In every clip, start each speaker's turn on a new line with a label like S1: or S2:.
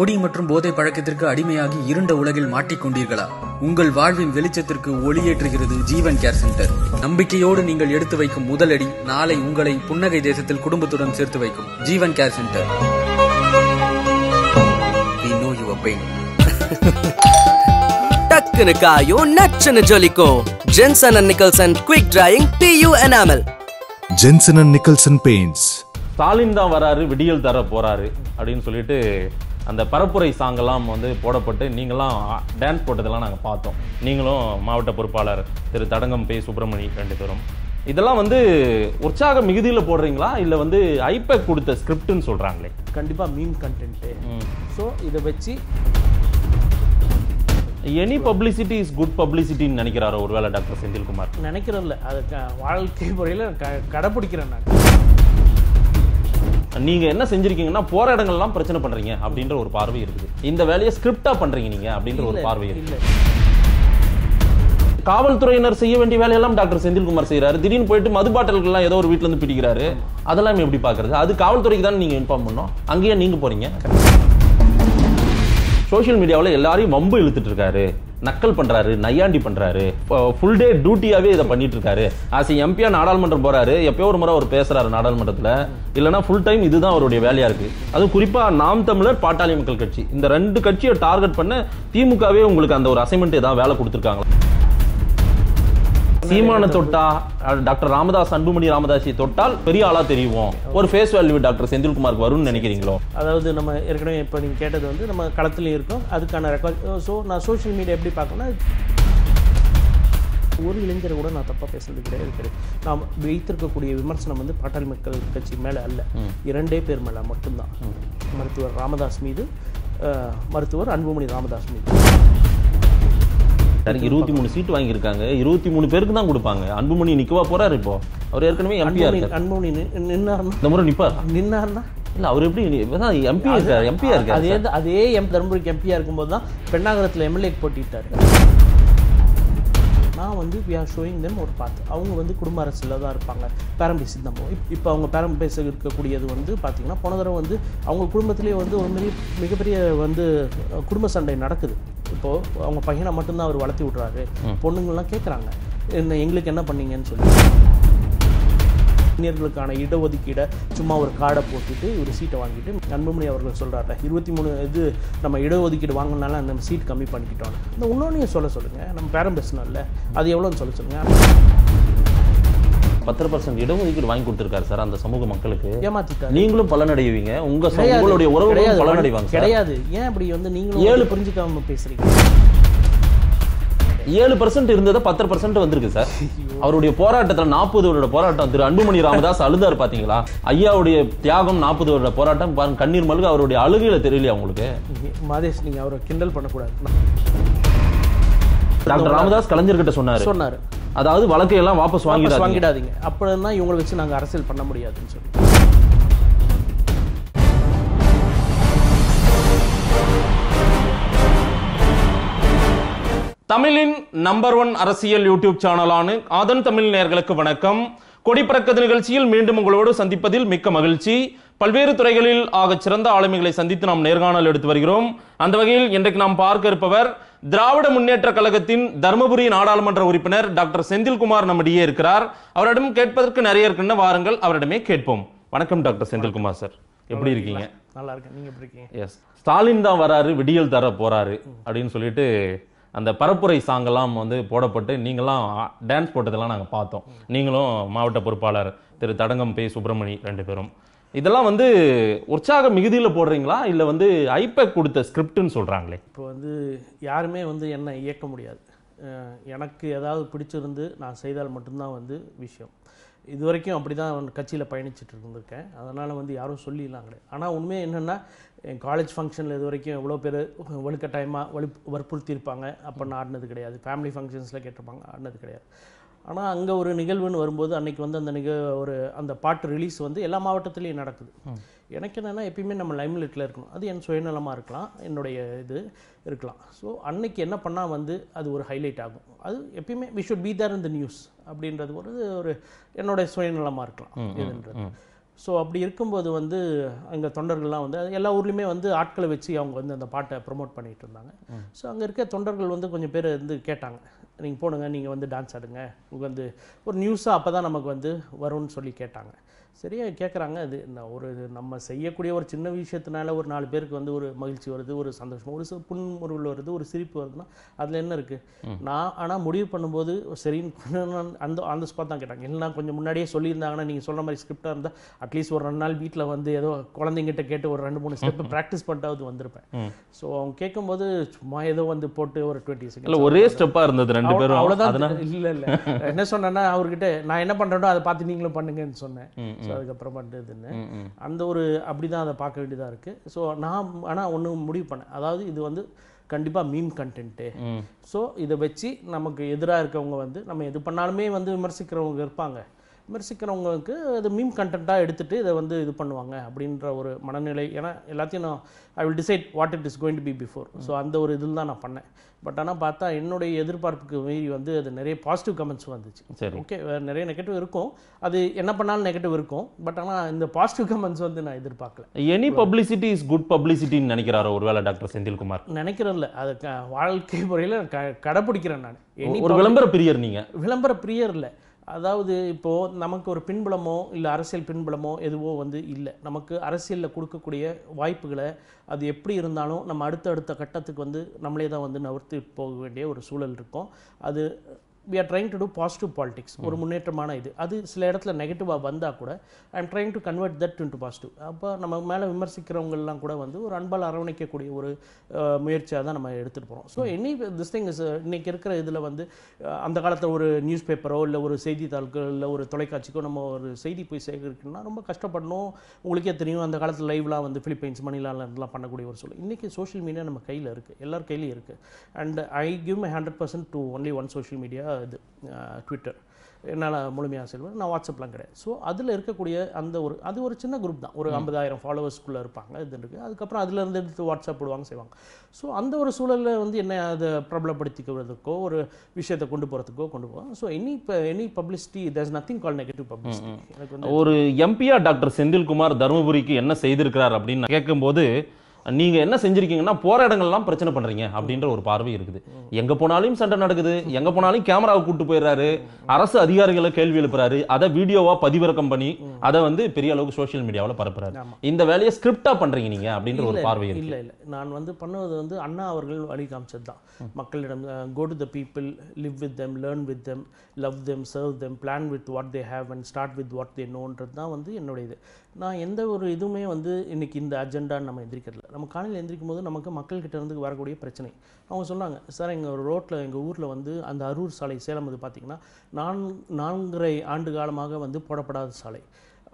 S1: பொடி மற்றும் போதை பழக்கத்திற்கு
S2: அடிமையாகி இருண்ட உலகில் மாட்டிக்கொண்டீர்களா உங்கள் வாழ்வின் வெளிச்சத்திற்கு ஒளியேற்றுகிறது ஜீவன் கேர் சென்டர் நம்பிக்கையோடு நீங்கள் எடுத்து வைக்கும் முதலடி நாளை உங்களை புன்னகை தேசத்தில் குடும்பத்துடன் சேர்த்து
S1: வைக்கும் ஜீவன் கேர் சென்டர் டக்குனு காயும் நச்சுன்னு ஜொலிக்கோ Jenson and Nicholson quick drying pure enamel
S2: Jenson and Nicholson paints Stalin தான் வராரு விடியல் தர போறாரு அப்படின்னு சொல்லிட்டு அந்த பரப்புரை சாங்கெல்லாம் வந்து போடப்பட்டு நீங்களாம் டான்ஸ் போட்டதெல்லாம் நாங்கள் பார்த்தோம் நீங்களும் மாவட்ட பொறுப்பாளர் திரு தடங்கம் பே சுப்பிரமணி ரெண்டு பேரும் இதெல்லாம் வந்து உற்சாக மிகுதியில் போடுறீங்களா இல்லை வந்து ஐபேக் கொடுத்த ஸ்கிரிப்ட்னு சொல்கிறாங்களே
S1: கண்டிப்பாக மீன் கண்டென்ட்டு ஸோ இதை வச்சு
S2: எனி பப்ளிசிட்டி இஸ் குட் பப்ளிசிட்டின்னு நினைக்கிறாரோ ஒருவேளை டாக்டர் செந்தில்குமார்
S1: நினைக்கிறதில்ல அதை வாழ்க்கை முறையில் க கடைப்பிடிக்கிறேன் நான்
S2: நீங்க என்ன செஞ்சிருக்கீங்கன்னா போகிற இடங்கள்லாம் பிரச்சனை பண்றீங்க அப்படின்ற ஒரு பார்வை இருக்குது இந்த வேலையை ஸ்கிரிப்டா பண்றீங்க நீங்க அப்படின்ற ஒரு பார்வை இருக்கு காவல்துறையினர் செய்ய வேண்டிய வேலையெல்லாம் டாக்டர் செந்தில்குமார் செய்யறாரு திடீர்னு போயிட்டு மது பாட்டல்கள்லாம் ஏதோ ஒரு வீட்டுல இருந்து பிடிக்கிறாரு அதெல்லாம் எப்படி பாக்குறது அது காவல்துறைக்கு தான் நீங்க இன்ஃபார்ம் பண்ணோம் அங்கேயே நீங்க போறீங்க சோஷியல் மீடியாவில் எல்லாரையும் வம்பு இழுத்துட்டு இருக்காரு நக்கல் பண்ணுறாரு நையாண்டி பண்ணுறாரு ஃபுல் டே டியூட்டியாகவே இதை பண்ணிட்டு இருக்காரு ஆஸ் எம்பியாக நாடாளுமன்றம் போகிறாரு எப்பயோ ஒரு முறை அவர் பேசுகிறாரு நாடாளுமன்றத்தில் இல்லைனா ஃபுல் டைம் இதுதான் அவருடைய வேலையாக இருக்குது அதுவும் குறிப்பாக நாம் தமிழர் பாட்டாளி மக்கள் கட்சி இந்த ரெண்டு கட்சியை டார்கெட் பண்ண திமுகவே உங்களுக்கு அந்த ஒரு அசைன்மெண்ட் ஏதாவது வேலை கொடுத்துருக்காங்களா சீமான தொட்டா டாக்டர் ராமதாஸ் அன்புமணி ராமதாசி தொட்டால் பெரிய ஆளா தெரியும் ஒரு ஃபேஸ் வேல்யூ டாக்டர் செந்தில்குமார் வரும்னு நினைக்கிறீங்களோ
S1: அதாவது நம்ம ஏற்கனவே இப்போ நீங்கள் கேட்டது வந்து நம்ம களத்துலேயும் இருக்கோம் அதுக்கான ரெக்கார்ட் ஸோ நான் சோஷியல் மீடியா எப்படி பார்க்கணும்னா ஒரு இளைஞரை கூட நான் தப்பாக பேசுறது கிடையாது கிடையாது நாம் வைத்திருக்கக்கூடிய விமர்சனம் வந்து பாட்டாளி மக்கள் கட்சி மேலே அல்ல இரண்டே பேர் மேலே மட்டும்தான் மருத்துவர் ராமதாஸ் மீது மருத்துவர் அன்புமணி ராமதாஸ் மீது
S2: சார் இருபத்தி மூணு சீட்டு வாங்கியிருக்காங்க இருபத்தி மூணு பேருக்கு தான் கொடுப்பாங்க அன்புமணி நிக்கவா போறாரு இப்போ அவர் ஏற்கனவே எம்பி
S1: அன்புமணி நின்னார்னா இந்த முறை நிற்பார் நின்னார்னா இல்ல அவர் எப்படி எம்பி இருக்கார் எம்பியா இருக்காரு அதே அதே எம் தருமபுரிக்கு எம்பியா இருக்கும்போது தான் பெண்ணாகரத்துல எம்எல்ஏக்கு போட்டிட்டாரு தான் வந்து வி ஆர் ஷோயிங் தெம் ஒரு பார்த்து அவங்க வந்து குடும்ப அரசில் தான் இருப்பாங்க பேரம்பேசி தம்பம் இப்போ அவங்க பேரம்பேச இருக்கக்கூடியது வந்து பார்த்திங்கன்னா போன தடவை வந்து அவங்க குடும்பத்திலே வந்து ஒரு மாதிரி மிகப்பெரிய வந்து குடும்ப சண்டை நடக்குது இப்போது அவங்க பையனை மட்டும்தான் அவர் வளர்த்தி விட்றாரு பொண்ணுங்கள்லாம் கேட்குறாங்க என்ன எங்களுக்கு என்ன பண்ணீங்கன்னு சொல்லி அந்நியர்களுக்கான இடஒதுக்கீடை சும்மா ஒரு கார்டை போட்டுட்டு ஒரு சீட்டை வாங்கிட்டு அன்புமணி அவர்கள் சொல்கிறார்ல இருபத்தி மூணு இது நம்ம இடஒதுக்கீடு வாங்கினால நம்ம சீட் கம்மி பண்ணிக்கிட்டோம் இந்த இன்னொன்றையும் சொல்ல சொல்லுங்கள் நம்ம பேரம் பேசணும்ல அது எவ்வளோன்னு சொல்ல சொல்லுங்கள்
S2: பத்து பர்சன்ட் இடஒதுக்கீடு வாங்கி கொடுத்துருக்காரு சார் அந்த சமூக மக்களுக்கு ஏமாத்திட்டாரு நீங்களும் பலனடைவீங்க உங்க உங்களுடைய உறவுகளும் பலனடைவாங்க கிடையாது
S1: ஏன் அப்படி வந்து நீங்களும் ஏழு புரிஞ்சுக்காம பேசுறீங்க
S2: ஏழு பர்சன்ட் இருந்ததை பத்து பர்சன்ட் வந்திருக்கு சார் அவருடைய போராட்டத்தில் நாற்பது வருட போராட்டம் திரு அன்புமணி ராமதாஸ் அழுதார் பாத்தீங்களா ஐயாவுடைய தியாகம் நாற்பது வருட போராட்டம் பாருங்க கண்ணீர் மல்க அவருடைய அழுகையில தெரியலையா உங்களுக்கு
S1: மாதேஷ் நீங்க அவரை கிண்டல் பண்ணக்கூடாது
S2: டாக்டர் ராமதாஸ் கலைஞர்கிட்ட சொன்னார் சொன்னாரு அதாவது வழக்கையெல்லாம் வாபஸ் வாங்கிடாதீங்க
S1: அப்படின்னா இவங்களை வச்சு நாங்க அரசியல் பண்ண முடியாதுன்னு சொல்லி
S2: தமிழின் நம்பர் ஒன் அரசியல் யூடியூப் சேனலான ஆதன் தமிழ் நேர்களுக்கு வணக்கம் கொடிப்பறக்கது நிகழ்ச்சியில் மீண்டும் உங்களோடு சந்திப்பதில் மிக்க மகிழ்ச்சி பல்வேறு துறைகளில் ஆகச் சிறந்த ஆளுமைகளை சந்தித்து நாம் நேர்காணல் எடுத்து வருகிறோம் அந்த வகையில் இன்றைக்கு நாம் பார்க்க இருப்பவர் திராவிட முன்னேற்ற கழகத்தின் தருமபுரி நாடாளுமன்ற உறுப்பினர் டாக்டர் செந்தில்குமார் நம்மிடையே இருக்கிறார் அவரிடம் கேட்பதற்கு நிறைய இருக்குன்னு வாருங்கள் அவரிடமே கேட்போம் வணக்கம் டாக்டர் செந்தில்குமார் சார் எப்படி இருக்கீங்க
S1: நல்லா இருக்கேன் நீங்க எப்படி இருக்கீங்க எஸ்
S2: ஸ்டாலின் தான் வராரு விடியல் தர போறாரு அப்படின்னு சொல்லிட்டு அந்த பரப்புரை சாங்கெல்லாம் வந்து போடப்பட்டு நீங்களாம் டான்ஸ் போட்டதெல்லாம் நாங்கள் பார்த்தோம் நீங்களும் மாவட்ட பொறுப்பாளர் திரு தடங்கம் பே சுப்பிரமணி ரெண்டு பேரும் இதெல்லாம் வந்து உற்சாக மிகுதியில் போடுறீங்களா இல்லை வந்து ஐபேக் கொடுத்த ஸ்கிரிப்ட்னு சொல்கிறாங்களே
S1: இப்போ வந்து யாருமே வந்து என்னை இயக்க முடியாது எனக்கு ஏதாவது பிடிச்சிருந்து நான் செய்தால் மட்டும்தான் வந்து விஷயம் இது வரைக்கும் அப்படி தான் கட்சியில் பயணிச்சுட்டு இருந்திருக்கேன் அதனால் வந்து யாரும் சொல்லிடலாம் கிடையாது ஆனால் உண்மையாக என்னென்னா என் காலேஜ் ஃபங்க்ஷனில் இது வரைக்கும் எவ்வளோ பேர் வலுக்கட்டாயமாக வலு வற்புறுத்தியிருப்பாங்க அப்போ நான் ஆடினது கிடையாது ஃபேமிலி ஃபங்க்ஷன்ஸில் கேட்டிருப்பாங்க ஆடினது கிடையாது ஆனால் அங்கே ஒரு நிகழ்வுன்னு வரும்போது அன்றைக்கி வந்து அந்த நிக ஒரு அந்த பாட்டு ரிலீஸ் வந்து எல்லா மாவட்டத்துலேயும் நடக்குது எனக்கு என்னென்னா எப்பயுமே நம்ம லைம்லிட்டில் இருக்கணும் அது என் சுயநலமாக இருக்கலாம் என்னுடைய இது இருக்கலாம் ஸோ அன்னைக்கு என்ன பண்ணால் வந்து அது ஒரு ஹைலைட் ஆகும் அது எப்பயுமே we should be there in the news அப்படின்றது ஒரு ஒரு என்னுடைய சுயநலமாக இருக்கலாம் இதுன்றது ஸோ அப்படி இருக்கும்போது வந்து அங்கே தொண்டர்கள்லாம் வந்து எல்லா ஊர்லேயுமே வந்து ஆட்களை வச்சு அவங்க வந்து அந்த பாட்டை ப்ரொமோட் பண்ணிகிட்டு இருந்தாங்க ஸோ அங்கே இருக்க தொண்டர்கள் வந்து கொஞ்சம் பேர் வந்து கேட்டாங்க நீங்கள் போடுங்க நீங்கள் வந்து டான்ஸ் ஆடுங்க உங்களுக்கு வந்து ஒரு நியூஸாக அப்போ தான் நமக்கு வந்து வரும்னு சொல்லி கேட்டாங்க சரியாக கேட்குறாங்க அது ஒரு நம்ம செய்யக்கூடிய ஒரு சின்ன விஷயத்தினால ஒரு நாலு பேருக்கு வந்து ஒரு மகிழ்ச்சி வருது ஒரு சந்தோஷம் ஒரு புன்முறுவல் வருது ஒரு சிரிப்பு வருதுன்னா அதில் என்ன இருக்குது நான் ஆனால் முடிவு பண்ணும்போது சரின்னு அந்த அந்த ஸ்பாட் தான் கேட்டாங்க இல்லைனா கொஞ்சம் முன்னாடியே சொல்லியிருந்தாங்கன்னா நீங்கள் சொல்கிற மாதிரி ஸ்கிரிப்டாக இருந்தால் அட்லீஸ்ட் ஒரு ரெண்டு நாள் வீட்டில் வந்து ஏதோ குழந்தைங்கிட்ட கேட்டு ஒரு ரெண்டு மூணு ஸ்டெப் ப்ராக்டிஸ் பண்ணிட்டாவது வந்திருப்பேன் ஸோ அவங்க கேட்கும்போது சும்மா ஏதோ வந்து போட்டு ஒரு டுவெண்ட்டி செகண்ட் ஒரே
S2: ஸ்டெப்பாக இருந்தது ரெண்டு பேரும் அவ்வளோதான் இல்லை இல்லை
S1: என்ன சொன்னேன்னா அவர்கிட்ட நான் என்ன பண்ணுறேனோ அதை பார்த்து நீங்களும் பண்ணுங்கன்னு சொன்னேன் ஸோ அதுக்கப்புறமாட்டு இதுன்னு அந்த ஒரு அப்படி தான் அதை பார்க்க வேண்டியதாக இருக்குது ஸோ நான் ஆனால் ஒன்று முடிவு பண்ணேன் அதாவது இது வந்து கண்டிப்பாக மீம் கண்டென்ட்டு ஸோ இதை வச்சு நமக்கு எதிராக இருக்கவங்க வந்து நம்ம எது பண்ணாலுமே வந்து விமர்சிக்கிறவங்க இருப்பாங்க விமர்சிக்கிறவங்களுக்கு அது மீம் கண்டென்ட்டாக எடுத்துகிட்டு இதை வந்து இது பண்ணுவாங்க அப்படின்ற ஒரு மனநிலை ஏன்னா எல்லாத்தையும் நான் I will decide what it is going to be before so அந்த ஒரு இதில் தான் நான் பண்ணேன் பட் ஆனால் பார்த்தா என்னுடைய எதிர்பார்ப்புக்கு மீறி வந்து அது நிறைய பாசிட்டிவ் கமெண்ட்ஸ் வந்துச்சு சரி ஓகே வேறு நிறைய நெகட்டிவ் இருக்கும் அது என்ன பண்ணாலும் நெகட்டிவ் இருக்கும் பட் ஆனால் இந்த பாசிட்டிவ் கமெண்ட்ஸ் வந்து நான் எதிர்பார்க்கல
S2: எனி பப்ளிசிட்டி இஸ் குட் பப்ளிசிட்டின்னு நினைக்கிறாரோ ஒருவேளை டாக்டர் செந்தில்குமார்
S1: நினைக்கிறதில்ல அது வாழ்க்கை முறையில் க கடைப்பிடிக்கிறேன் நான் ஒரு விளம்பர பிரியர் நீங்கள் விளம்பர பிரியர் இல்லை அதாவது இப்போது நமக்கு ஒரு பின்புலமோ இல்லை அரசியல் பின்புலமோ எதுவோ வந்து இல்லை நமக்கு அரசியலில் கொடுக்கக்கூடிய வாய்ப்புகளை அது எப்படி இருந்தாலும் நம்ம அடுத்த அடுத்த கட்டத்துக்கு வந்து நம்மளே தான் வந்து நகர்த்தி போக வேண்டிய ஒரு சூழல் இருக்கும் அது we are trying to do positive politics ஒரு hmm. முன்னேற்றமான இது அது சில இடத்துல நெகட்டிவாக வந்தால் கூட I am trying to convert that to positive அப்போ நம்ம மேலே விமர்சிக்கிறவங்கெல்லாம் கூட வந்து ஒரு அன்பால் அரவணைக்கக்கூடிய ஒரு முயற்சியாக தான் நம்ம எடுத்துகிட்டு போகிறோம் so any hmm. This thing is இன்றைக்கி இருக்கிற இதில் வந்து அந்த காலத்தில் ஒரு நியூஸ் பேப்பரோ இல்லை ஒரு செய்தித்தாள்களோ இல்லை ஒரு தொலைக்காட்சிக்கோ நம்ம ஒரு செய்தி போய் சேகரிக்கணும்னா ரொம்ப கஷ்டப்படணும் உங்களுக்கே தெரியும் அந்த காலத்தில் லைவ்லாம் வந்து ஃபிலிப்பைன்ஸ் மணிலாலாம் பண்ணக்கூடிய ஒரு சொல்லு இன்றைக்கி சோஷியல் மீடியா நம்ம கையில் இருக்குது எல்லார் கையிலையும் இருக்குது and I give my hundred percent to only one social media இது ட்விட்டர் என்னால் முழுமையாக செல்வேன் நான் வாட்ஸ்அப்லாம் கிடையாது ஸோ அதில் இருக்கக்கூடிய அந்த ஒரு அது ஒரு சின்ன குரூப் தான் ஒரு ஐம்பதாயிரம் ஃபாலோவர்ஸ்குள்ளே இருப்பாங்க இது இருக்குது அதுக்கப்புறம் அதுலேருந்து எடுத்து வாட்ஸ்அப் போடுவாங்க செய்வாங்க ஸோ அந்த ஒரு சூழலில் வந்து என்ன அதை பிரபலப்படுத்திக்கிறதுக்கோ ஒரு விஷயத்தை கொண்டு போகிறதுக்கோ கொண்டு போவோம் ஸோ எனி இப்போ any publicity there's nothing call negative publicity எனக்கு வந்து
S2: ஒரு எம்பியா டாக்டர் செந்தில்குமார் தருமபுரிக்கு என்ன செய்திருக்கிறார் அப்படின்னு கேட்கும்போது நீங்க என்ன செஞ்சிருக்கீங்கன்னா போகிற இடங்கள்லாம் பிரச்சனை பண்றீங்க அப்படின்ற ஒரு பார்வை இருக்குது எங்க போனாலும் சண்டை நடக்குது எங்க போனாலும் கேமராவை கூட்டு போயிடுறாரு அரசு அதிகாரிகளை கேள்வி எழுப்புறாரு அதை வீடியோவா பதிவிறக்கம் பண்ணி அதை வந்து பெரிய அளவுக்கு சோஷியல் மீடியாவில் பரப்புறாரு இந்த வேலையை ஸ்கிரிப்டா பண்றீங்க நீங்க அப்படின்ற ஒரு பார்வை இல்லை
S1: இல்லை நான் வந்து பண்ணுவது வந்து அண்ணா அவர்கள் வழி காமிச்சது தான் மக்களிடம் go to the people live with them learn with them love them serve them plan with what they have and start with what they நோன்றது தான் வந்து என்னுடைய இது நான் எந்த ஒரு இதுவுமே வந்து இன்றைக்கி இந்த அஜெண்டான்னு நம்ம எந்திரிக்கிறதுல நம்ம காலையில் எந்திரிக்கும் போது நமக்கு மக்கள்கிட்டேருந்து இருந்து வரக்கூடிய பிரச்சனை அவங்க சொன்னாங்க சார் எங்கள் ஒரு ரோட்டில் எங்கள் ஊரில் வந்து அந்த அரூர் சாலை சேலம் வந்து பார்த்திங்கன்னா நான் நான்கரை ஆண்டு காலமாக வந்து போடப்படாத சாலை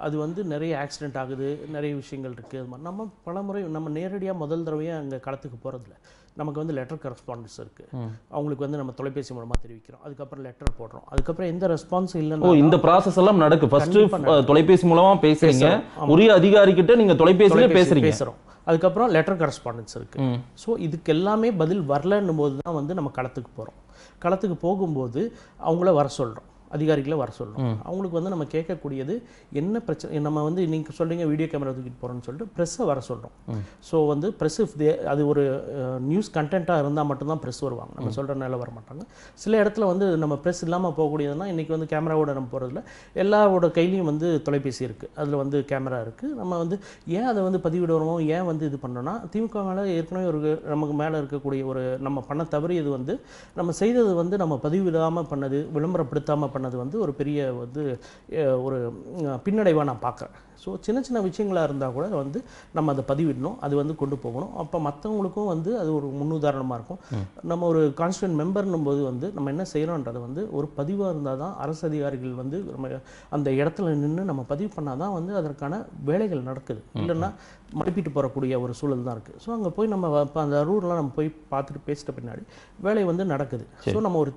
S1: அது வந்து நிறைய ஆக்சிடெண்ட் ஆகுது நிறைய விஷயங்கள் இருக்குது அது மாதிரி நம்ம பலமுறை நம்ம நேரடியாக முதல் தடவையாக அங்கே களத்துக்கு போகிறதில்ல நமக்கு வந்து லெட்டர் கரஸ்பாண்டன்ஸ் இருக்குது அவங்களுக்கு வந்து நம்ம தொலைபேசி மூலமாக தெரிவிக்கிறோம் அதுக்கப்புறம் லெட்டர் போடுறோம் அதுக்கப்புறம் எந்த ரெஸ்பான்ஸ் இல்லைன்னா இந்த ப்ராசஸ் எல்லாம் நடக்கு ஃபஸ்ட்டு தொலைபேசி
S2: மூலமாக பேசுறீங்க உரிய அதிகாரிக்கிட்ட நீங்கள் தொலைபேசியில் பேசுறீங்க பேசுகிறோம்
S1: அதுக்கப்புறம் லெட்டர் கரஸ்பாண்டன்ஸ் இருக்கு ஸோ இதுக்கு எல்லாமே பதில் வரலன்னும் போது தான் வந்து நம்ம களத்துக்கு போகிறோம் களத்துக்கு போகும்போது அவங்கள வர சொல்கிறோம் அதிகாரிகளை வர சொல்லணும் அவங்களுக்கு வந்து நம்ம கேட்கக்கூடியது என்ன பிரச்சனை நம்ம வந்து நீங்கள் சொல்கிறீங்க வீடியோ கேமரா தூக்கிட்டு போகிறோன்னு சொல்லிட்டு ப்ரெஸ்ஸை வர சொல்கிறோம் ஸோ வந்து ப்ரெஸ் இஃப் தே அது ஒரு நியூஸ் கண்டென்ட்டாக இருந்தால் மட்டும்தான் ப்ரெஸ் வருவாங்க நம்ம சொல்கிற நிலை வர மாட்டாங்க சில இடத்துல வந்து நம்ம ப்ரெஸ் இல்லாமல் போகக்கூடியதுன்னா இன்றைக்கி வந்து கேமராவோட நம்ம போகிறதுல எல்லாரோட கையிலையும் வந்து தொலைபேசி இருக்குது அதில் வந்து கேமரா இருக்குது நம்ம வந்து ஏன் அதை வந்து பதிவிடுறோமோ ஏன் வந்து இது பண்ணோன்னா திமுக மேலே ஏற்கனவே ஒரு நமக்கு மேலே இருக்கக்கூடிய ஒரு நம்ம பண்ண தவறியது வந்து நம்ம செய்தது வந்து நம்ம பதிவிடாமல் பண்ணது விளம்பரப்படுத்தாமல் பண்ணது வந்து ஒரு பெரிய வந்து ஒரு பின்னடைவாக நான் பார்க்குறேன் ஸோ சின்ன சின்ன விஷயங்களாக இருந்தால் கூட வந்து நம்ம அதை பதிவிடணும் அது வந்து கொண்டு போகணும் அப்போ மற்றவங்களுக்கும் வந்து அது ஒரு முன்னுதாரணமாக இருக்கும் நம்ம ஒரு கான்ஸ்டன்ட் மெம்பர்னும் போது வந்து நம்ம என்ன செய்கிறோன்றது வந்து ஒரு பதிவாக இருந்தால் தான் அரசு அதிகாரிகள் வந்து நம்ம அந்த இடத்துல நின்று நம்ம பதிவு பண்ணால் தான் வந்து அதற்கான வேலைகள் நடக்குது இல்லைன்னா மதிப்பீட்டு போகக்கூடிய ஒரு சூழல் தான் இருக்குது ஸோ அங்கே போய் நம்ம இப்போ அந்த ரூல்லாம் நம்ம போய் பார்த்துட்டு பேசிட்ட பின்னாடி வேலை வந்து நடக்குது ஸோ நம்ம ஒரு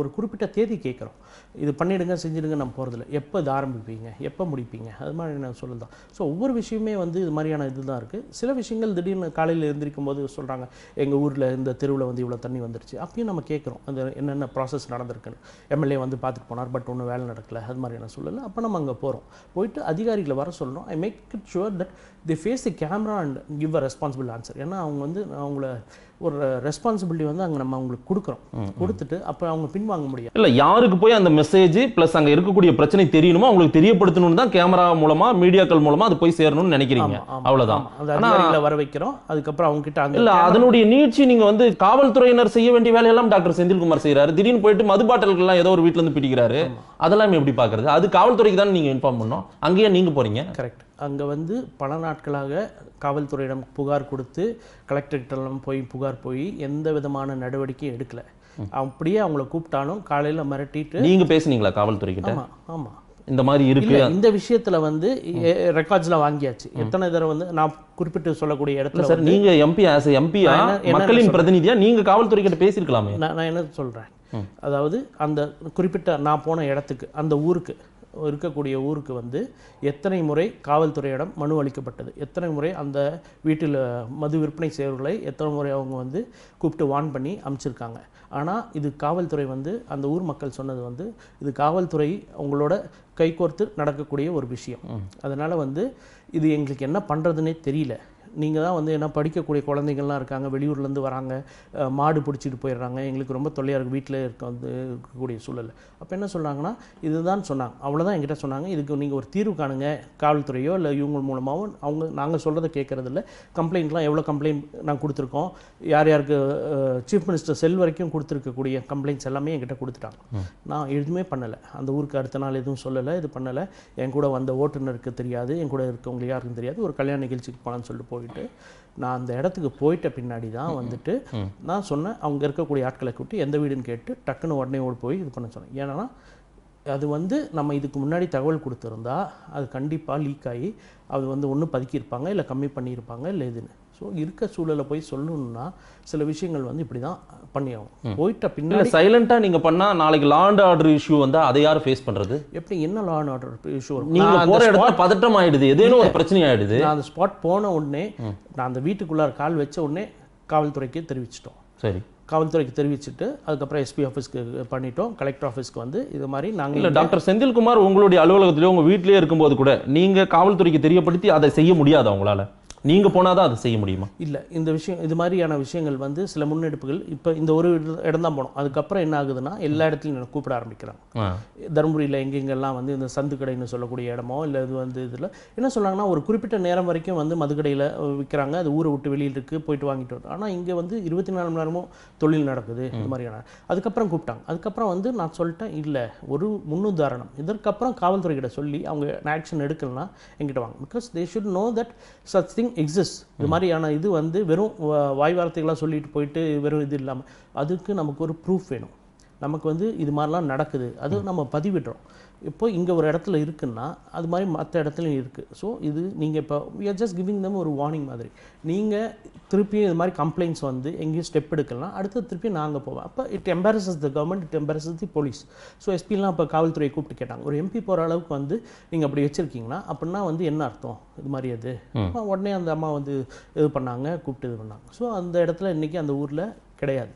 S1: ஒரு குறிப்பிட்ட தேதி கேட்குறோம் இது பண்ணிவிடுங்க செஞ்சுடுங்க நான் போகிறதில்ல எப்போ இது ஆரம்பிப்பீங்க எப்போ முடிப்பீங்க அது மாதிரி நான் சொல்லுதான் ஸோ ஒவ்வொரு விஷயமே வந்து இது மாதிரியான இது தான் இருக்குது சில விஷயங்கள் திடீர்னு காலையில் எழுந்திரிக்கும் போது சொல்கிறாங்க எங்கள் ஊரில் இந்த தெருவில் வந்து இவ்வளோ தண்ணி வந்துருச்சு அப்பயும் நம்ம கேட்குறோம் அந்த என்னென்ன ப்ராசஸ் நடந்திருக்குன்னு எம்எல்ஏ வந்து பார்த்துட்டு போனார் பட் ஒன்றும் வேலை நடக்கலை அது மாதிரி நான் சொல்லலை அப்போ நம்ம அங்கே போகிறோம் போயிட்டு அதிகாரிகளை வர சொல்கிறோம் I make it sure that they face the camera and give a responsible answer ஏன்னா அவங்க வந்து அவங்கள ஒரு ரெஸ்பான்சிபிலிட்டி வந்து அங்கே நம்ம அவங்களுக்கு கொடுக்குறோம் கொடுத்துட்டு அப்போ அவங்க பின்வாங்க முடியும்
S2: இல்லை யாருக்கு போய் அந்த மெசேஜ் ப்ளஸ் அங்கே இருக்கக்கூடிய பிரச்சனை தெரியணுமோ அவங்களுக்கு தெரியப்படுத்தணும்னு தான் கேமரா மூலமாக மீடியாக்கள் மூலமாக அது போய் சேரணும்னு நினைக்கிறீங்க அவ்வளோதான்
S1: அதிகாரிகளை வர வைக்கிறோம் அதுக்கப்புறம் அவங்க கிட்ட இல்லை அதனுடைய நீட்சி நீங்கள் வந்து
S2: காவல்துறையினர் செய்ய வேண்டிய வேலையெல்லாம் டாக்டர் செந்தில்குமார் செய்கிறாரு திடீர்னு போயிட்டு மது பாட்டல்கள்லாம் ஏதோ ஒரு வீட்டிலேருந்து பிடிக்கிறாரு அதெல்லாம் எப்படி பார்க்குறது அது காவல்துறைக்கு தான் நீங்கள் இன்ஃபார்ம் பண்ணோம் அங்கேயே நீங்கள் போகிறீங்க கரெக்ட்
S1: அங்கே வந்து பல நாட்களாக காவல்துறையிடம் புகார் கொடுத்து கலெக்டர்கிட்டலாம் போய் புகார் போய் எந்த விதமான நடவடிக்கையும் எடுக்கலை அப்படியே அவங்கள கூப்பிட்டாலும் காலையில் மிரட்டிட்டு நீங்கள்
S2: பேசுனீங்களா காவல்துறை கிட்ட ஆமாம் இந்த மாதிரி இருக்கு இந்த
S1: விஷயத்துல வந்து ரெக்கார்ட்ஸ்லாம் வாங்கியாச்சு எத்தனை தடவை வந்து நான் குறிப்பிட்டு சொல்லக்கூடிய இடத்துல சார் நீங்க
S2: எம்பி ஆஸ் எம்பி மக்களின் பிரதிநிதியா
S1: நீங்க காவல்துறை கிட்ட பேசிருக்கலாமே நான் என்ன சொல்றேன் அதாவது அந்த குறிப்பிட்ட நான் போன இடத்துக்கு அந்த ஊருக்கு இருக்கக்கூடிய ஊருக்கு வந்து எத்தனை முறை காவல்துறையிடம் மனு அளிக்கப்பட்டது எத்தனை முறை அந்த வீட்டில் மது விற்பனை செய்வர்களை எத்தனை முறை அவங்க வந்து கூப்பிட்டு வான் பண்ணி அமுச்சிருக்காங்க ஆனால் இது காவல்துறை வந்து அந்த ஊர் மக்கள் சொன்னது வந்து இது காவல்துறை அவங்களோட கைகோர்த்து நடக்கக்கூடிய ஒரு விஷயம் அதனால் வந்து இது எங்களுக்கு என்ன பண்ணுறதுன்னே தெரியல நீங்கள் தான் வந்து என்ன படிக்கக்கூடிய குழந்தைங்கள்லாம் இருக்காங்க வெளியூர்லேருந்து வராங்க மாடு பிடிச்சிட்டு போயிடுறாங்க எங்களுக்கு ரொம்ப தொல்லையாக இருக்குது வீட்டில் இருக்க வந்து இருக்கக்கூடிய சூழல் அப்போ என்ன சொன்னாங்கன்னா இதுதான் சொன்னாங்க அவ்வளோதான் எங்கிட்ட சொன்னாங்க இதுக்கு நீங்கள் ஒரு தீர்வு காணுங்க காவல்துறையோ இல்லை இவங்க மூலமாகவோ அவங்க நாங்கள் சொல்கிறத கேட்குறதில்ல கம்ப்ளைண்ட்லாம் எவ்வளோ கம்ப்ளைண்ட் நாங்கள் கொடுத்துருக்கோம் யார் யாருக்கு சீஃப் மினிஸ்டர் செல் வரைக்கும் கொடுத்துருக்கக்கூடிய கம்ப்ளைண்ட்ஸ் எல்லாமே என்கிட்ட கொடுத்துட்டாங்க நான் எதுவுமே பண்ணலை அந்த ஊருக்கு அடுத்த நாள் எதுவும் சொல்லலை இது பண்ணலை என் கூட வந்த ஓட்டுநருக்கு தெரியாது என் கூட இருக்கவங்களுக்கு யாருக்கும் தெரியாது ஒரு கல்யாண நிகழ்ச்சிக்கு போனான்னு சொல்லிட்டு போய் போயிட்டு நான் அந்த இடத்துக்கு போயிட்ட பின்னாடி தான் வந்துட்டு நான் சொன்னேன் அவங்க இருக்கக்கூடிய ஆட்களை கூட்டி எந்த வீடுன்னு கேட்டு டக்குன்னு உடனே ஓடி போய் இது பண்ண சொன்னேன் ஏன்னா அது வந்து நம்ம இதுக்கு முன்னாடி தகவல் கொடுத்துருந்தா அது கண்டிப்பாக லீக் ஆகி அது வந்து ஒன்றும் பதுக்கியிருப்பாங்க இல்லை கம்மி பண்ணியிருப்பாங்க இல்லை இதுன்னு ஸோ இருக்க சூழலை போய் சொல்லணும்னா சில விஷயங்கள் வந்து இப்படி தான் பண்ணியாகும் போயிட்ட பின்னாடி
S2: சைலண்டாக நீங்கள் பண்ணால் நாளைக்கு லா அண்ட் ஆர்டர் இஷ்யூ வந்தால் அதை யார் ஃபேஸ் பண்ணுறது
S1: எப்படி என்ன லா அண்ட் ஆர்டர் இஷ்யூ வரும் நீங்கள் போகிற இடத்துல
S2: பதட்டம் ஆகிடுது ஏதேனும் ஒரு பிரச்சனை ஆகிடுது நான் அந்த
S1: ஸ்பாட் போன உடனே நான் அந்த வீட்டுக்குள்ளார கால் வச்ச உடனே காவல்துறைக்கு தெரிவிச்சிட்டோம் சரி காவல்துறைக்கு தெரிவிச்சுட்டு அதுக்கப்புறம் எஸ்பி ஆஃபீஸ்க்கு பண்ணிட்டோம் கலெக்டர் ஆஃபீஸ்க்கு வந்து இது மாதிரி நாங்கள் இல்லை
S2: டாக்டர் செந்தில்குமார் உங்களுடைய அலுவலகத்திலேயோ உங்கள் வீட்டிலேயே இருக்கும்போது கூட நீங்கள் காவல்துறைக்கு தெரியப்படுத்தி அதை செய்ய முடியாது அவங்களால நீங்கள் போனால் தான் செய்ய முடியுமா
S1: இல்லை இந்த விஷயம் இது மாதிரியான விஷயங்கள் வந்து சில முன்னெடுப்புகள் இப்போ இந்த ஒரு இடம் தான் போனோம் அதுக்கப்புறம் என்ன ஆகுதுன்னா எல்லா இடத்துலையும் கூப்பிட ஆரம்பிக்கிறாங்க தருமபுரியில் எங்கெங்கெல்லாம் வந்து இந்த சந்து கடைன்னு சொல்லக்கூடிய இடமோ இல்லை இது வந்து இதில் என்ன சொல்றாங்கன்னா ஒரு குறிப்பிட்ட நேரம் வரைக்கும் வந்து மதுக்கடையில் விற்கிறாங்க அது ஊரை விட்டு வெளியில் இருக்குது போயிட்டு வாங்கிட்டு வரும் ஆனால் இங்கே வந்து இருபத்தி நாலு மணி நேரமும் தொழில் நடக்குது இந்த மாதிரியான அதுக்கப்புறம் கூப்பிட்டாங்க அதுக்கப்புறம் வந்து நான் சொல்லிட்டேன் இல்லை ஒரு முன்னுதாரணம் இதற்கப்புறம் கிட்ட சொல்லி அவங்க ஆக்ஷன் எடுக்கலன்னா எங்கிட்ட வாங்க because they should know that such thing something exist இது மாதிரியான இது வந்து வெறும் வாய் வார்த்தைகளாக சொல்லிட்டு போயிட்டு வெறும் இது இல்லாமல் அதுக்கு நமக்கு ஒரு ப்ரூஃப் வேணும் நமக்கு வந்து இது மாதிரிலாம் நடக்குது அது நம்ம பதிவிடுறோம் இப்போ இங்கே ஒரு இடத்துல இருக்குன்னா அது மாதிரி மற்ற இடத்துலையும் இருக்குது ஸோ இது நீங்கள் இப்போ ஆர் ஜஸ்ட் கிவிங் தம் ஒரு வார்னிங் மாதிரி நீங்கள் திருப்பியும் இது மாதிரி கம்ப்ளைண்ட்ஸ் வந்து எங்கேயும் ஸ்டெப் எடுக்கலாம் அடுத்து திருப்பியும் நாங்கள் போவோம் அப்போ it embarrasses the government it embarrasses the police so எஸ்பிலாம் இப்போ காவல்துறையை கூப்பிட்டு கேட்டாங்க ஒரு எம்பி போகிற அளவுக்கு வந்து நீங்கள் அப்படி வச்சுருக்கீங்கன்னா அப்படின்னா வந்து என்ன அர்த்தம் இது மாதிரி அது உடனே அந்த அம்மா வந்து இது பண்ணாங்க கூப்பிட்டு இது பண்ணாங்க ஸோ அந்த இடத்துல இன்றைக்கி அந்த ஊரில் கிடையாது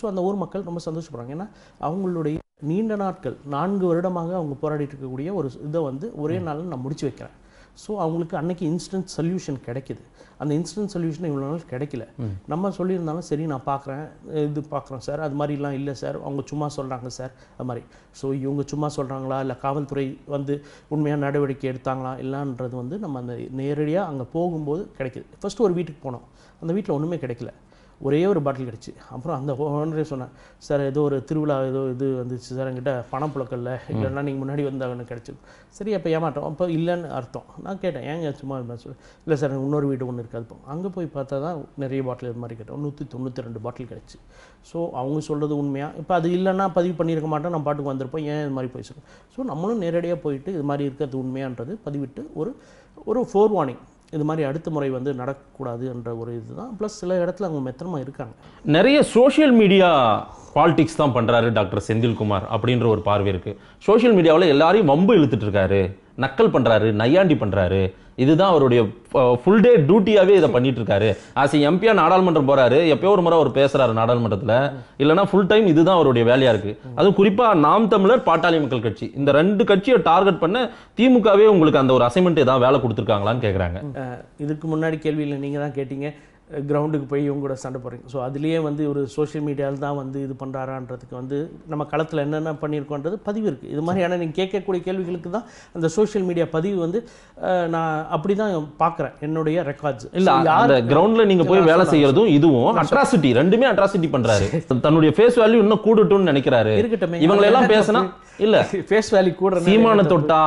S1: ஸோ அந்த ஊர் மக்கள் ரொம்ப சந்தோஷப்படுறாங்க ஏன்னா அவங்களுடைய நீண்ட நாட்கள் நான்கு வருடமாக அவங்க போராடிட்டு இருக்கக்கூடிய ஒரு இதை வந்து ஒரே நாளில் நான் முடிச்சு வைக்கிறேன் ஸோ அவங்களுக்கு அன்னைக்கு இன்ஸ்டன்ட் சொல்யூஷன் கிடைக்கிது அந்த இன்ஸ்டன்ட் சொல்யூஷன் இவ்வளோ நாள் கிடைக்கல நம்ம சொல்லியிருந்தாலும் சரி நான் பார்க்குறேன் இது பார்க்குறேன் சார் அது மாதிரிலாம் இல்லை சார் அவங்க சும்மா சொல்கிறாங்க சார் அது மாதிரி ஸோ இவங்க சும்மா சொல்கிறாங்களா இல்லை காவல்துறை வந்து உண்மையாக நடவடிக்கை எடுத்தாங்களா இல்லைன்றது வந்து நம்ம அந்த நேரடியாக அங்கே போகும்போது கிடைக்கிது ஃபஸ்ட்டு ஒரு வீட்டுக்கு போனோம் அந்த வீட்டில் ஒன்றுமே கிடைக்கல ஒரே ஒரு பாட்டில் கிடச்சி அப்புறம் அந்த ஓனரே சொன்னேன் சார் ஏதோ ஒரு திருவிழா ஏதோ இது வந்துச்சு சார் என்கிட்ட பணம் புழக்கல்ல இல்லைன்னா நீங்கள் முன்னாடி வந்தாங்கன்னு கிடச்சிது சரி அப்போ ஏமாட்டோம் அப்போ இல்லைன்னு அர்த்தம் நான் கேட்டேன் ஏங்க சும்மா சொல்லி இல்லை சார் இன்னொரு வீடு ஒன்று இருக்காது இப்போ அங்கே போய் பார்த்தா தான் நிறைய பாட்டில் இது மாதிரி கேட்டோம் நூற்றி தொண்ணூற்றி ரெண்டு பாட்டில் கிடச்சி ஸோ அவங்க சொல்கிறது உண்மையாக இப்போ அது இல்லைன்னா பதிவு பண்ணியிருக்க மாட்டோம் நம்ம பாட்டுக்கு வந்திருப்போம் ஏன் இது மாதிரி போய் சொல்லுவோம் ஸோ நம்மளும் நேரடியாக போயிட்டு இது மாதிரி இருக்கிறது உண்மையான்றது பதிவிட்டு ஒரு ஒரு ஃபோர் வார்னிங் இது மாதிரி அடுத்த முறை வந்து நடக்கக்கூடாது என்ற ஒரு இதுதான் ப்ளஸ் சில இடத்துல அவங்க மெத்தனமாக இருக்காங்க
S2: நிறைய சோஷியல் மீடியா பாலிடிக்ஸ் தான் பண்ணுறாரு டாக்டர் செந்தில்குமார் அப்படின்ற ஒரு பார்வை இருக்குது சோஷியல் மீடியாவில் எல்லாரையும் வம்பு இழுத்துட்டு இருக்காரு நக்கல் பண்ணுறாரு நையாண்டி பண்ணுறாரு இதுதான் அவருடைய ஃபுல் டே டியூட்டியாகவே இதை பண்ணிட்டு இருக்காரு ஆஸ் எம்பியா நாடாளுமன்றம் போறாரு எப்பயோ ஒரு முறை அவர் பேசுறாரு நாடாளுமன்றத்தில் இல்லைன்னா ஃபுல் டைம் இதுதான் அவருடைய வேலையா இருக்கு அதுவும் குறிப்பாக நாம் தமிழர் பாட்டாளி மக்கள் கட்சி இந்த ரெண்டு கட்சியை டார்கெட் பண்ண திமுகவே உங்களுக்கு அந்த ஒரு அசைன்மெண்ட் ஏதாவது வேலை கொடுத்துருக்காங்களான்னு கேட்குறாங்க
S1: இதுக்கு முன்னாடி கேள்வியில் நீங்க தான் கேட்டீங்க கிரவுண்டுக்கு போய் இவங்க கூட சண்டை போடுறீங்க ஸோ அதுலேயே வந்து ஒரு சோஷியல் மீடியாவில் தான் வந்து இது பண்ணுறாரான்றதுக்கு வந்து நம்ம களத்தில் என்னென்ன பண்ணியிருக்கோன்றது பதிவு இருக்குது இது மாதிரியான நீங்கள் கேட்கக்கூடிய கேள்விகளுக்கு தான் அந்த சோஷியல் மீடியா பதிவு வந்து நான் அப்படி தான் பார்க்குறேன் என்னுடைய ரெக்கார்ட்ஸ் இல்லை அந்த கிரவுண்டில் நீங்கள் போய் வேலை செய்கிறதும்
S2: இதுவும் அட்ராசிட்டி ரெண்டுமே அட்ராசிட்டி பண்ணுறாரு தன்னுடைய ஃபேஸ் வேல்யூ இன்னும் கூடுட்டும்னு நினைக்கிறாரு இருக்கட்டும் இவங்களெல்லாம் பேசினா இல்லை ஃபேஸ் வேல்யூ கூட சீமான தொட்டா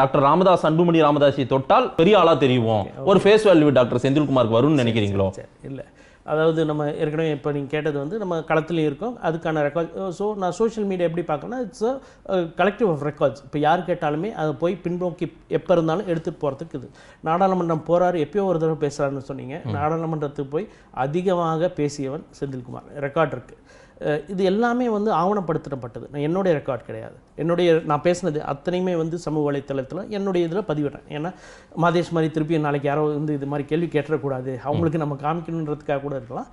S2: டாக்டர் ராமதாஸ் அன்புமணி ராமதாசி தொட்டால் பெரிய ஆளாக தெரியும் ஒரு ஃபேஸ் வேல்யூ டாக்டர் செந்தில்குமார் வரும்னு நினைக்கிறீங்களோ சார்
S1: இல்லை அதாவது நம்ம ஏற்கனவே இப்போ நீங்கள் கேட்டது வந்து நம்ம களத்துலேயும் இருக்கோம் அதுக்கான ரெக்கார்ட் ஸோ நான் சோஷியல் மீடியா எப்படி பார்க்கணும்னா it's a collective of records இப்போ யார் கேட்டாலுமே அதை போய் பின்னோக்கி எப்போ இருந்தாலும் எடுத்துகிட்டு போகிறதுக்கு இது நாடாளுமன்றம் போகிறாரு எப்பயோ ஒரு தடவை பேசுகிறாருன்னு சொன்னீங்க நாடாளுமன்றத்துக்கு போய் அதிகமாக பேசியவன் செந்தில்குமார் ரெக்கார்ட் இருக்குது இது எல்லாமே வந்து ஆவணப்படுத்தப்பட்டது நான் என்னுடைய ரெக்கார்ட் கிடையாது என்னுடைய நான் பேசினது அத்தனையுமே வந்து சமூக வலைத்தளத்தில் என்னுடைய இதில் பதிவிடுறேன் ஏன்னா மாதேஷ் மாதிரி திருப்பி நாளைக்கு யாரோ வந்து இது மாதிரி கேள்வி கேட்டுறக்கூடாது அவங்களுக்கு நம்ம காமிக்கணுன்றதுக்காக கூட இருக்கலாம்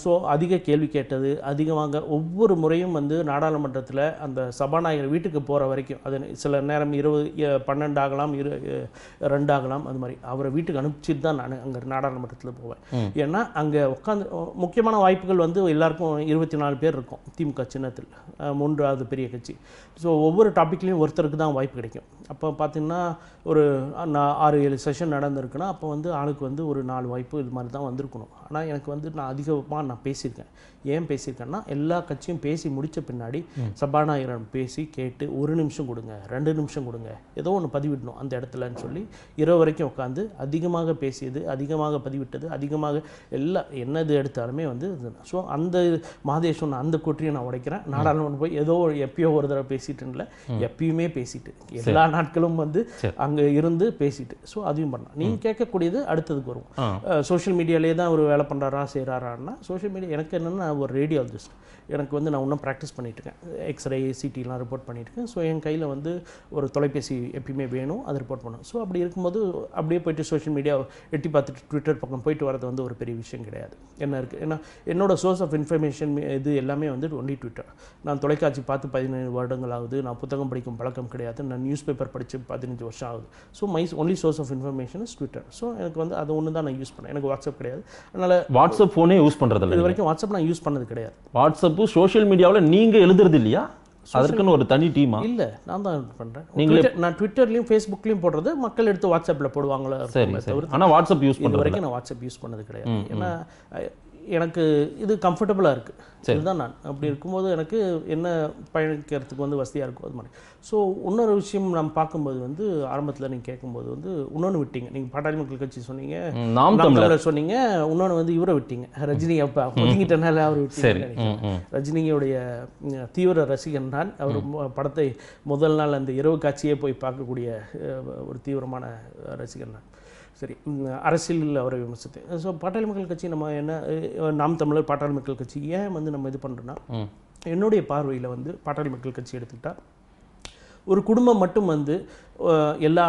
S1: ஸோ அதிக கேள்வி கேட்டது அதிகமாக ஒவ்வொரு முறையும் வந்து நாடாளுமன்றத்தில் அந்த சபாநாயகர் வீட்டுக்கு போகிற வரைக்கும் அது சில நேரம் இருபது பன்னெண்டு ஆகலாம் இரு ரெண்டு ஆகலாம் அது மாதிரி அவரை வீட்டுக்கு அனுப்பிச்சிட்டு தான் நான் அங்கே நாடாளுமன்றத்தில் போவேன் ஏன்னா அங்கே உட்காந்து முக்கியமான வாய்ப்புகள் வந்து எல்லாருக்கும் இருபத்தி நாலு பேர் இருக்கும் திமுக சின்னத்தில் மூன்றாவது பெரிய கட்சி ஸோ ஒவ்வொரு டாப்பிக்லேயும் ஒருத்தருக்கு தான் வாய்ப்பு கிடைக்கும் அப்போ பார்த்திங்கன்னா ஒரு நான் ஆறு ஏழு செஷன் நடந்திருக்குன்னா அப்போ வந்து ஆளுக்கு வந்து ஒரு நாலு வாய்ப்பு இது மாதிரி தான் வந்திருக்கணும் ஆனால் எனக்கு வந்து நான் அதிகமாக நான் பேசியிருக்கேன் ஏன் பேசியிருக்கேன்னா எல்லா கட்சியும் பேசி முடித்த பின்னாடி சபாநாயகரன் பேசி கேட்டு ஒரு நிமிஷம் கொடுங்க ரெண்டு நிமிஷம் கொடுங்க ஏதோ ஒன்று பதிவிடணும் அந்த இடத்துலன்னு சொல்லி இரவு வரைக்கும் உட்காந்து அதிகமாக பேசியது அதிகமாக பதிவிட்டது அதிகமாக எல்லா என்னது எடுத்தாலுமே வந்து ஸோ அந்த மாதேஷன் அந்த கூற்றியை நான் உடைக்கிறேன் நாடாளுமன்றம் போய் ஏதோ எப்பயோ ஒரு தடவை பேசிட்டுல எப்பயுமே பேசிட்டு எல்லா நாட்களும் வந்து அங்கே இருந்து பேசிட்டு ஸோ அதையும் பண்ணலாம் நீங்கள் கேட்கக்கூடியது அடுத்ததுக்கு வரும் சோஷியல் மீடியாலே தான் ஒரு வேலை பண்ணுறாரா செய்கிறாரான்னா சோஷியல் மீடியா எனக்கு என்னென்னா Or ஒரு just. எனக்கு வந்து நான் இன்னும் ப்ராக்டிஸ் பண்ணிட்டுருக்கேன் எக்ஸ்ரே சிடிலாம் ரிப்போர்ட் பண்ணியிருக்கேன் ஸோ என் கையில் வந்து ஒரு தொலைபேசி எப்பயுமே வேணும் அதை ரிப்போர்ட் பண்ணணும் ஸோ அப்படி இருக்கும்போது அப்படியே போயிட்டு சோஷியல் மீடியா எட்டி பார்த்துட்டு ட்விட்டர் பக்கம் போயிட்டு வரது வந்து ஒரு பெரிய விஷயம் கிடையாது என்ன இருக்குது ஏன்னா என்னோடய சோர்ஸ் ஆஃப் இன்ஃபர்மேஷன் இது எல்லாமே வந்து ஒன்லி ட்விட்டர் நான் தொலைக்காட்சி பார்த்து பதினேழு வருடங்கள் ஆகுது நான் புத்தகம் படிக்கும் பழக்கம் கிடையாது நான் நியூஸ் பேப்பர் படித்து பதினஞ்சு வருஷம் ஆகுது so my only source of information is Twitter so எனக்கு வந்து அது ஒன்று தான் நான் யூஸ் பண்ணேன் எனக்கு வாட்ஸ்அப் கிடையாது அதனால் வாட்ஸ்அப்
S2: ஃபோனே யூஸ் பண்ணுறது இது வரைக்கும்
S1: வாட்ஸ்அப் நான் யூஸ் பண்ணது கிடையாது
S2: வாட்ஸ்அப் சுப்பு சோஷியல் மீடியாவில் நீங்கள் எழுதுறது இல்லையா அதற்குன்னு ஒரு தனி டீமா
S1: இல்ல நான் தான் பண்றேன் நீங்களே நான் ட்விட்டர்லயும் ஃபேஸ்புக்லையும் போடுறது மக்கள் எடுத்து வாட்ஸ்அப்ல போடுவாங்களா சரி ஆனால் வாட்ஸ்அப் யூஸ் பண்ணுற வரைக்கும் நான் வாட்ஸ்அப் யூஸ் பண்ணது கிடையாது ஏன்னா எனக்கு இது கம்ஃபர்டபுளாக இருக்குது இதுதான் நான் அப்படி இருக்கும்போது எனக்கு என்ன பயணிக்கிறதுக்கு வந்து வசதியாக இருக்கும் அது மாதிரி ஸோ இன்னொரு விஷயம் நம்ம பார்க்கும்போது வந்து ஆரம்பத்தில் நீங்கள் கேட்கும்போது வந்து இன்னொன்று விட்டீங்க நீங்கள் பாட்டாளி மக்கள் கட்சி சொன்னீங்க நாம் தமிழர் சொன்னீங்க இன்னொன்று வந்து இவரை விட்டீங்க ரஜினி அப்பா ஒதுங்கிட்டனால அவர் விட்டீங்க ரஜினியுடைய தீவிர ரசிகன் நான் அவர் படத்தை முதல் நாள் அந்த இரவு காட்சியே போய் பார்க்கக்கூடிய ஒரு தீவிரமான ரசிகன் நான் சரி அரசியலில் அவரை விமர்சித்து ஸோ பாட்டாளி மக்கள் கட்சி நம்ம என்ன நாம் தமிழர் பாட்டாளி மக்கள் கட்சி ஏன் வந்து நம்ம இது பண்ணுறோன்னா என்னுடைய பார்வையில் வந்து பாட்டாளி மக்கள் கட்சி எடுத்துக்கிட்டால் ஒரு குடும்பம் மட்டும் வந்து எல்லா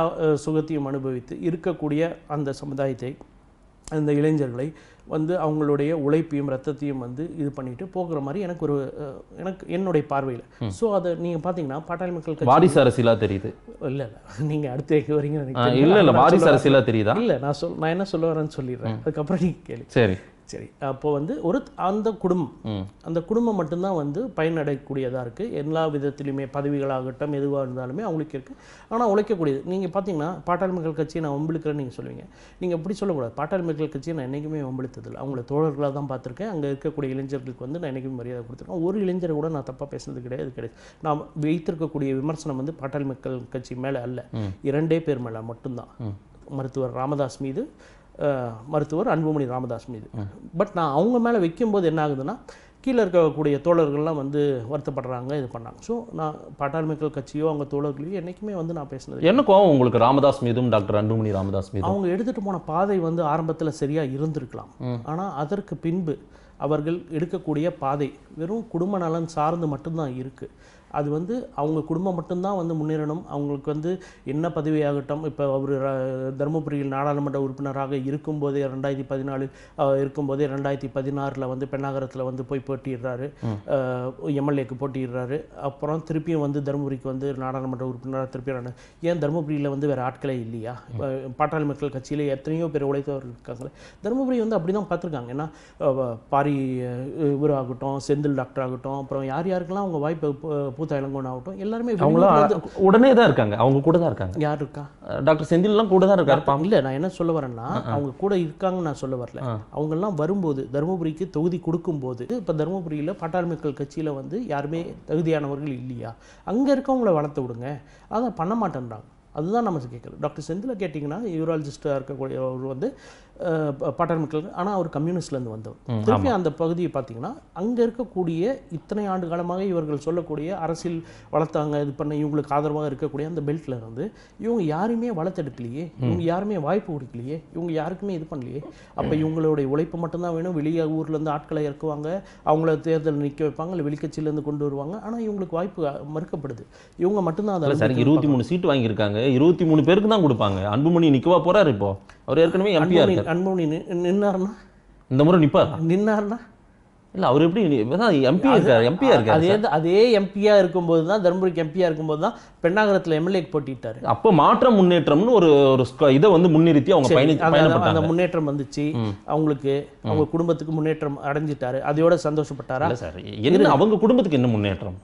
S1: சுகத்தையும் அனுபவித்து இருக்கக்கூடிய அந்த சமுதாயத்தை அந்த இளைஞர்களை வந்து அவங்களுடைய உழைப்பையும் ரத்தத்தையும் வந்து இது பண்ணிட்டு போகிற மாதிரி எனக்கு ஒரு எனக்கு என்னுடைய பார்வையில் ஸோ அதை நீங்கள் பார்த்தீங்கன்னா பாட்டாளி மக்கள் வாரிசு
S2: அரசியலாக தெரியுது
S1: இல்லை இல்லை நீங்கள் அடுத்து எங்கே வரீங்க இல்லை இல்லை வாரிசு அரசியலாக தெரியுதா இல்லை நான் சொல் நான் என்ன சொல்ல வரேன்னு சொல்லிடுறேன் அதுக்கப்புறம் நீங்கள் கேள்வி சரி சரி அப்போ வந்து ஒரு அந்த குடும்பம் அந்த குடும்பம் மட்டும்தான் வந்து பயனடையக்கூடியதாக இருக்குது எல்லா விதத்திலையுமே பதவிகளாகட்டும் எதுவாக இருந்தாலுமே அவங்களுக்கு இருக்குது ஆனால் உழைக்கக்கூடியது நீங்கள் பார்த்தீங்கன்னா பாட்டாளி மக்கள் கட்சியை நான் ஒம்பிழுக்கிறேன்னு நீங்கள் சொல்லுவீங்க நீங்கள் எப்படி சொல்லக்கூடாது பாட்டாளி மக்கள் கட்சியை நான் என்றைக்குமே ஒம்பிழுத்ததில்லை அவங்கள தோழர்களாக தான் பார்த்துருக்கேன் அங்கே இருக்கக்கூடிய இளைஞர்களுக்கு வந்து நான் என்றைக்குமே மரியாதை கொடுத்துருக்கேன் ஒரு இளைஞரை கூட நான் தப்பாக பேசுனது கிடையாது கிடையாது நான் வைத்திருக்கக்கூடிய விமர்சனம் வந்து பாட்டாளி மக்கள் கட்சி மேலே அல்ல இரண்டே பேர் மேலே மட்டும்தான் மருத்துவர் ராமதாஸ் மீது மருத்துவர் அன்புமணி ராமதாஸ் மீது பட் நான் அவங்க மேலே வைக்கும்போது என்ன ஆகுதுன்னா கீழே இருக்கக்கூடிய தோழர்கள்லாம் வந்து வருத்தப்படுறாங்க இது பண்ணாங்க ஸோ நான் பாட்டாளி மக்கள் கட்சியோ அவங்க தோழர்களையோ என்றைக்குமே வந்து நான் பேசினது
S2: என்ன கோவம் உங்களுக்கு ராமதாஸ் மீதும் டாக்டர் அன்புமணி ராமதாஸ் மீது
S1: அவங்க எடுத்துகிட்டு போன பாதை வந்து ஆரம்பத்தில் சரியாக இருந்திருக்கலாம் ஆனால் அதற்கு பின்பு அவர்கள் எடுக்கக்கூடிய பாதை வெறும் குடும்ப நலன் சார்ந்து மட்டும்தான் இருக்குது அது வந்து அவங்க குடும்பம் மட்டும்தான் வந்து முன்னேறணும் அவங்களுக்கு வந்து என்ன பதவியாகட்டும் இப்போ அவர் தருமபுரியில் நாடாளுமன்ற உறுப்பினராக இருக்கும்போதே ரெண்டாயிரத்தி பதினாலில் இருக்கும்போதே ரெண்டாயிரத்தி பதினாறில் வந்து பெண்ணாகரத்தில் வந்து போய் போட்டிடுறாரு எம்எல்ஏக்கு போட்டிடுறாரு அப்புறம் திருப்பியும் வந்து தருமபுரிக்கு வந்து நாடாளுமன்ற உறுப்பினராக திருப்பி ஏன் தருமபுரியில் வந்து வேறு ஆட்களே இல்லையா பாட்டாளி மக்கள் கட்சியில் எத்தனையோ பேர் உழைத்தவர்கள் இருக்காங்களே தருமபுரி வந்து அப்படி தான் பார்த்துருக்காங்க ஏன்னா பாரி இவராகட்டும் செந்தில் டாக்டர் ஆகட்டும் அப்புறம் யார் யாருக்கெல்லாம் அவங்க வாய்ப்பு பூத்தா இளங்கோன் ஆகட்டும் எல்லாருமே அவங்களாம் உடனே தான் இருக்காங்க அவங்க கூட தான் இருக்காங்க யார் இருக்கா டாக்டர் செந்தில்லாம் கூட தான் இருக்காரு இல்லை நான் என்ன சொல்ல வரேன்னா அவங்க கூட இருக்காங்கன்னு நான் சொல்ல வரல அவங்கெல்லாம் வரும்போது தருமபுரிக்கு தொகுதி கொடுக்கும்போது இப்போ தருமபுரியில் பாட்டாளி மக்கள் கட்சியில் வந்து யாருமே தகுதியானவர்கள் இல்லையா அங்கே இருக்கவங்கள வளர்த்து விடுங்க அதை பண்ண மாட்டேன்றாங்க அதுதான் நம்ம கேட்குறது டாக்டர் செந்தில் கேட்டிங்கன்னா யூராலஜிஸ்ட்டாக இருக்கக்கூடிய அவர் வந்து பாட்டார் மக்கள் ஆனால் அவர் கம்யூனிஸ்ட்லேருந்து வந்தவர் திருப்பி அந்த பகுதியை பார்த்தீங்கன்னா அங்கே இருக்கக்கூடிய இத்தனை ஆண்டு காலமாக இவர்கள் சொல்லக்கூடிய அரசியல் வளர்த்தாங்க இது பண்ண இவங்களுக்கு ஆதரவாக இருக்கக்கூடிய அந்த பெல்ட்ல இருந்து இவங்க யாருமே வளர்த்தெடுக்கலையே இவங்க யாருமே வாய்ப்பு கொடுக்கலையே இவங்க யாருக்குமே இது பண்ணலையே அப்போ இவங்களுடைய உழைப்பு மட்டும்தான் வேணும் வெளியே ஊர்லேருந்து ஆட்களை இறக்குவாங்க அவங்கள தேர்தல் நிற்க வைப்பாங்க இல்லை வெளிக்கட்சியிலேருந்து கொண்டு வருவாங்க ஆனால் இவங்களுக்கு வாய்ப்பு மறுக்கப்படுது இவங்க மட்டும்தான் அதில் சார் இருபத்தி
S2: மூணு சீட்டு வாங்கியிருக்காங்க இருபத்தி மூணு பேருக்கு தான் கொடுப்பாங்க அன்புமணி நிற்கவா போகிறார் இப்போ அவர்
S1: ஏற்கனவே எம்பியா இருக்கார் அன்புமணி நின்னார்னா இந்த முறை நிப்பார் நின்னார்னா இல்லை அவர் எப்படி எம்பி இருக்கார் எம்பியா இருக்கார் அதே அதே எம்பியா இருக்கும்போது தான் தருமபுரிக்கு எம்பியா இருக்கும்போது தான் பெண்ணாகரத்தில் எம்எல்ஏக்கு போட்டிட்டாரு
S2: அப்போ மாற்றம் முன்னேற்றம்னு ஒரு ஒரு இதை வந்து முன்னிறுத்தி அவங்க பயணித்து அந்த
S1: முன்னேற்றம் வந்துச்சு அவங்களுக்கு அவங்க குடும்பத்துக்கு முன்னேற்றம் அடைஞ்சிட்டாரு அதையோட சந்தோஷப்பட்டாரா சார் என்ன
S2: அவங்க குடும்பத்துக்கு என்ன முன்னேற்றம்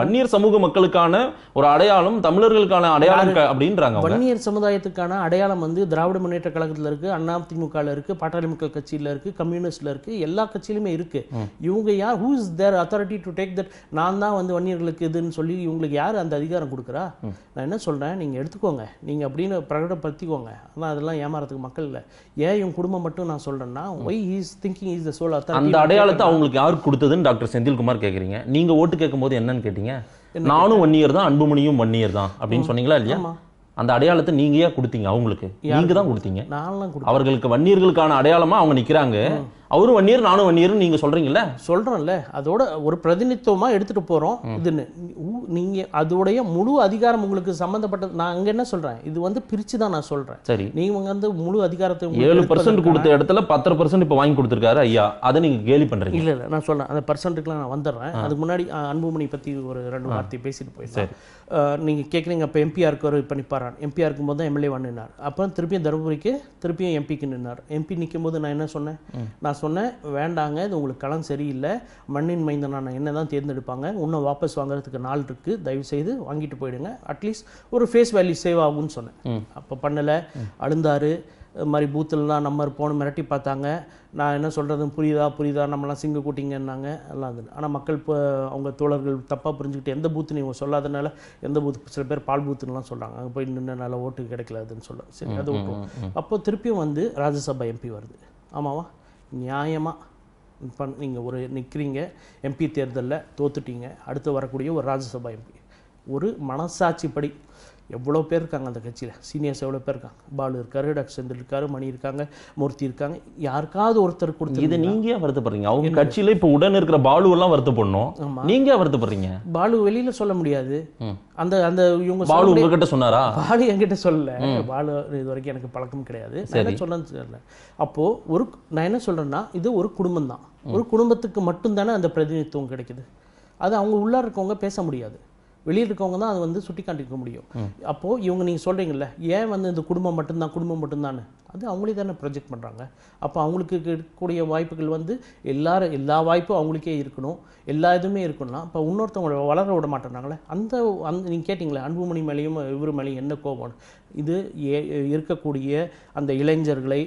S2: வன்னியர் சமூக மக்களுக்கான ஒரு அடையாளம் தமிழர்களுக்கான அடையாளம் அப்படின்றாங்க வன்னியர்
S1: சமுதாயத்துக்கான அடையாளம் வந்து திராவிட முன்னேற்ற கழகத்தில் இருக்கு அண்ணா திமுகவில் இருக்கு பாட்டாளி மக்கள் கட்சியில இருக்கு கம்யூனிஸ்ட்ல இருக்கு எல்லா கட்சியிலுமே இருக்கு இவங்க யார் who is their authority to take that நான் தான் வந்து வன்னியர்களுக்கு இதுன்னு சொல்லி இவங்களுக்கு யார் அந்த அதிகாரம் கொடுக்குறா நான் என்ன சொல்றேன் நீங்க எடுத்துக்கோங்க நீங்க அப்படின்னு பிரகடப்படுத்திக்கோங்க ஆனா அதெல்லாம் ஏமாறதுக்கு மக்கள் இல்லை ஏன் இவங்க குடும்பம் மட்டும் நான் சொல்றேன்னா why is thinking is the soul அந்த அடையாளத்தை அவங்களுக்கு
S2: யார் கொடுத்ததுன்னு டாக்டர் செந்தில்குமார் கேட்குறீங்க நீங்க ஓட்டு போது என்ன என்னன்னு கேட்டீங்க நானும் ஒன் இயர் தான் அன்புமணியும் ஒன் இயர் தான் அப்படின்னு சொன்னீங்களா இல்லையா அந்த அடையாளத்தை நீங்க ஏன் கொடுத்தீங்க அவங்களுக்கு நீங்க தான் கொடுத்தீங்க அவர்களுக்கு வன்னியர்களுக்கான அடையாளமா அவங்க நிக்கிறாங்க அவரும் ஒன் இயர் நானும் ஒன் இயர்னு நீங்கள் சொல்கிறீங்கள
S1: சொல்கிறோம்ல அதோட ஒரு பிரதிநித்துவமாக எடுத்துகிட்டு போகிறோம் இதுன்னு நீங்கள் அதோடைய முழு அதிகாரம் உங்களுக்கு சம்மந்தப்பட்டது நான் அங்கே என்ன சொல்கிறேன் இது வந்து பிரித்து தான் நான் சொல்கிறேன் சரி நீங்கள் வந்து முழு அதிகாரத்தை ஏழு பர்சன்ட் கொடுத்த
S2: இடத்துல பத்தரை பர்சன்ட் இப்போ வாங்கி கொடுத்துருக்காரு ஐயா அதை நீங்கள் கேலி பண்ணுறீங்க இல்லை
S1: இல்லை நான் சொல்கிறேன் அந்த பர்சன்ட்டுக்குலாம் நான் வந்துடுறேன் அதுக்கு முன்னாடி அன்புமணி பற்றி ஒரு ரெண்டு வார்த்தை பேசிட்டு சார் நீங்கள் கேட்குறீங்க அப்போ எம்பிஆருக்கு ஒரு இப்போ நிற்பாரான் எம்பிஆர் இருக்கும்போது தான் எம்எல்ஏ நின்னார் அப்புறம் திருப்பியும் தருமபுரிக்கு திருப்பியும் எம்பிக்கு நின்னார் எம்பி நிற்கும் போது நான் என்ன சொன்னேன் நான் நான் சொன்னேன் வேண்டாங்க இது உங்களுக்கு களம் சரியில்லை மண்ணின் மைந்தனான என்ன தான் தேர்ந்தெடுப்பாங்க இன்னும் வாபஸ் வாங்குறதுக்கு நாள் இருக்குது தயவுசெய்து வாங்கிட்டு போயிடுங்க அட்லீஸ்ட் ஒரு ஃபேஸ் வேல்யூ சேவ் ஆகும்னு சொன்னேன் அப்போ பண்ணலை அழுந்தாரு இது மாதிரி பூத்துலலாம் நம்ம போன மிரட்டி பார்த்தாங்க நான் என்ன சொல்கிறது புரியுதா புரியுதா நம்மலாம் சிங்க கூட்டிங்கன்னாங்க எல்லாம் அது ஆனால் மக்கள் இப்போ அவங்க தோழர்கள் தப்பாக புரிஞ்சுக்கிட்டு எந்த பூத்து நீங்கள் சொல்லாதனால எந்த பூத் சில பேர் பால் பூத்துன்னுலாம் சொல்கிறாங்க அங்கே போய் நின்றனால ஓட்டு கிடைக்கல அதுன்னு சொல்ல சரி அது ஓட்டுவோம் அப்போ திருப்பியும் வந்து ராஜ்யசபா எம்பி வருது ஆமாவா நியாயமாக பண் நீங்கள் ஒரு நிற்கிறீங்க எம்பி தேர்தலில் தோத்துட்டீங்க அடுத்து வரக்கூடிய ஒரு ராஜ்யசபா எம்பி ஒரு மனசாட்சிப்படி எவ்வளோ பேர் இருக்காங்க அந்த கட்சியில் சீனியர்ஸ் எவ்வளோ பேர் இருக்காங்க பாலு இருக்காரு டாக்டர் செந்தில் இருக்காரு மணி இருக்காங்க மூர்த்தி இருக்காங்க யாருக்காவது ஒருத்தர் கொடுத்து இதை நீங்கள்
S2: வருத்தப்படுறீங்க அவங்க கட்சியில் இப்போ உடன் இருக்கிற பாலுவெல்லாம் வருத்தப்படணும் நீங்கள் வருத்தப்படுறீங்க
S1: பாலு வெளியில் சொல்ல முடியாது அந்த அந்த இவங்க பாலு உங்ககிட்ட சொன்னாரா பாலு என்கிட்ட சொல்லல பாலு இது வரைக்கும் எனக்கு பழக்கம் கிடையாது என்ன சொன்னேன்னு தெரியல அப்போது ஒரு நான் என்ன சொல்கிறேன்னா இது ஒரு குடும்பம் தான் ஒரு குடும்பத்துக்கு மட்டும்தானே அந்த பிரதிநிதித்துவம் கிடைக்குது அது அவங்க உள்ளார இருக்கவங்க பேச முடியாது வெளியில் இருக்கவங்க தான் அது வந்து சுட்டி காட்டிக்க முடியும் அப்போது இவங்க நீங்கள் சொல்கிறீங்கல்ல ஏன் வந்து இந்த குடும்பம் மட்டும்தான் குடும்பம் மட்டும்தானு அது அவங்களே தானே ப்ரொஜெக்ட் பண்ணுறாங்க அப்போ அவங்களுக்கு இருக்கக்கூடிய வாய்ப்புகள் வந்து எல்லாரும் எல்லா வாய்ப்பும் அவங்களுக்கே இருக்கணும் எல்லா இதுவுமே இருக்கணும்னா இப்போ இன்னொருத்தவங்கள வளர விட மாட்டேறாங்களே அந்த அந்த நீங்கள் கேட்டிங்களே அன்புமணி மேலேயும் இவர் மேலேயும் என்ன கோபம் இது இருக்கக்கூடிய அந்த இளைஞர்களை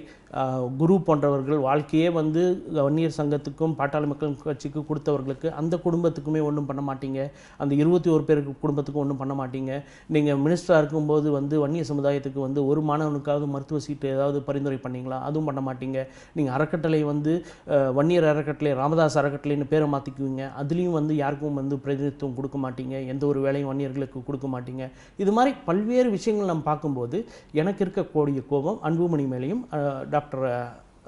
S1: குரு போன்றவர்கள் வாழ்க்கையே வந்து வன்னியர் சங்கத்துக்கும் பாட்டாளி மக்கள் கட்சிக்கு கொடுத்தவர்களுக்கு அந்த குடும்பத்துக்குமே ஒன்றும் பண்ண மாட்டீங்க அந்த இருபத்தி ஒரு பேருக்கு குடும்பத்துக்கும் ஒன்றும் பண்ண மாட்டீங்க நீங்கள் மினிஸ்டராக இருக்கும்போது வந்து வன்னிய சமுதாயத்துக்கு வந்து ஒரு மாணவனுக்காவது மருத்துவ சீட்டு ஏதாவது பரிந்துரை பண்ணீங்களா அதுவும் பண்ண மாட்டீங்க நீங்கள் அறக்கட்டளை வந்து வன்னியர் அறக்கட்டளை ராமதாஸ் அறக்கட்டளைன்னு பேரை மாற்றிக்குவீங்க அதுலேயும் வந்து யாருக்கும் வந்து பிரதிநிதித்துவம் கொடுக்க மாட்டீங்க எந்த ஒரு வேலையும் வன்னியர்களுக்கு கொடுக்க மாட்டீங்க இது மாதிரி பல்வேறு விஷயங்கள் நம்ம பார்க்கும் பேசும்போது எனக்கு இருக்கக்கூடிய கோபம் அன்புமணி மேலேயும் டாக்டர்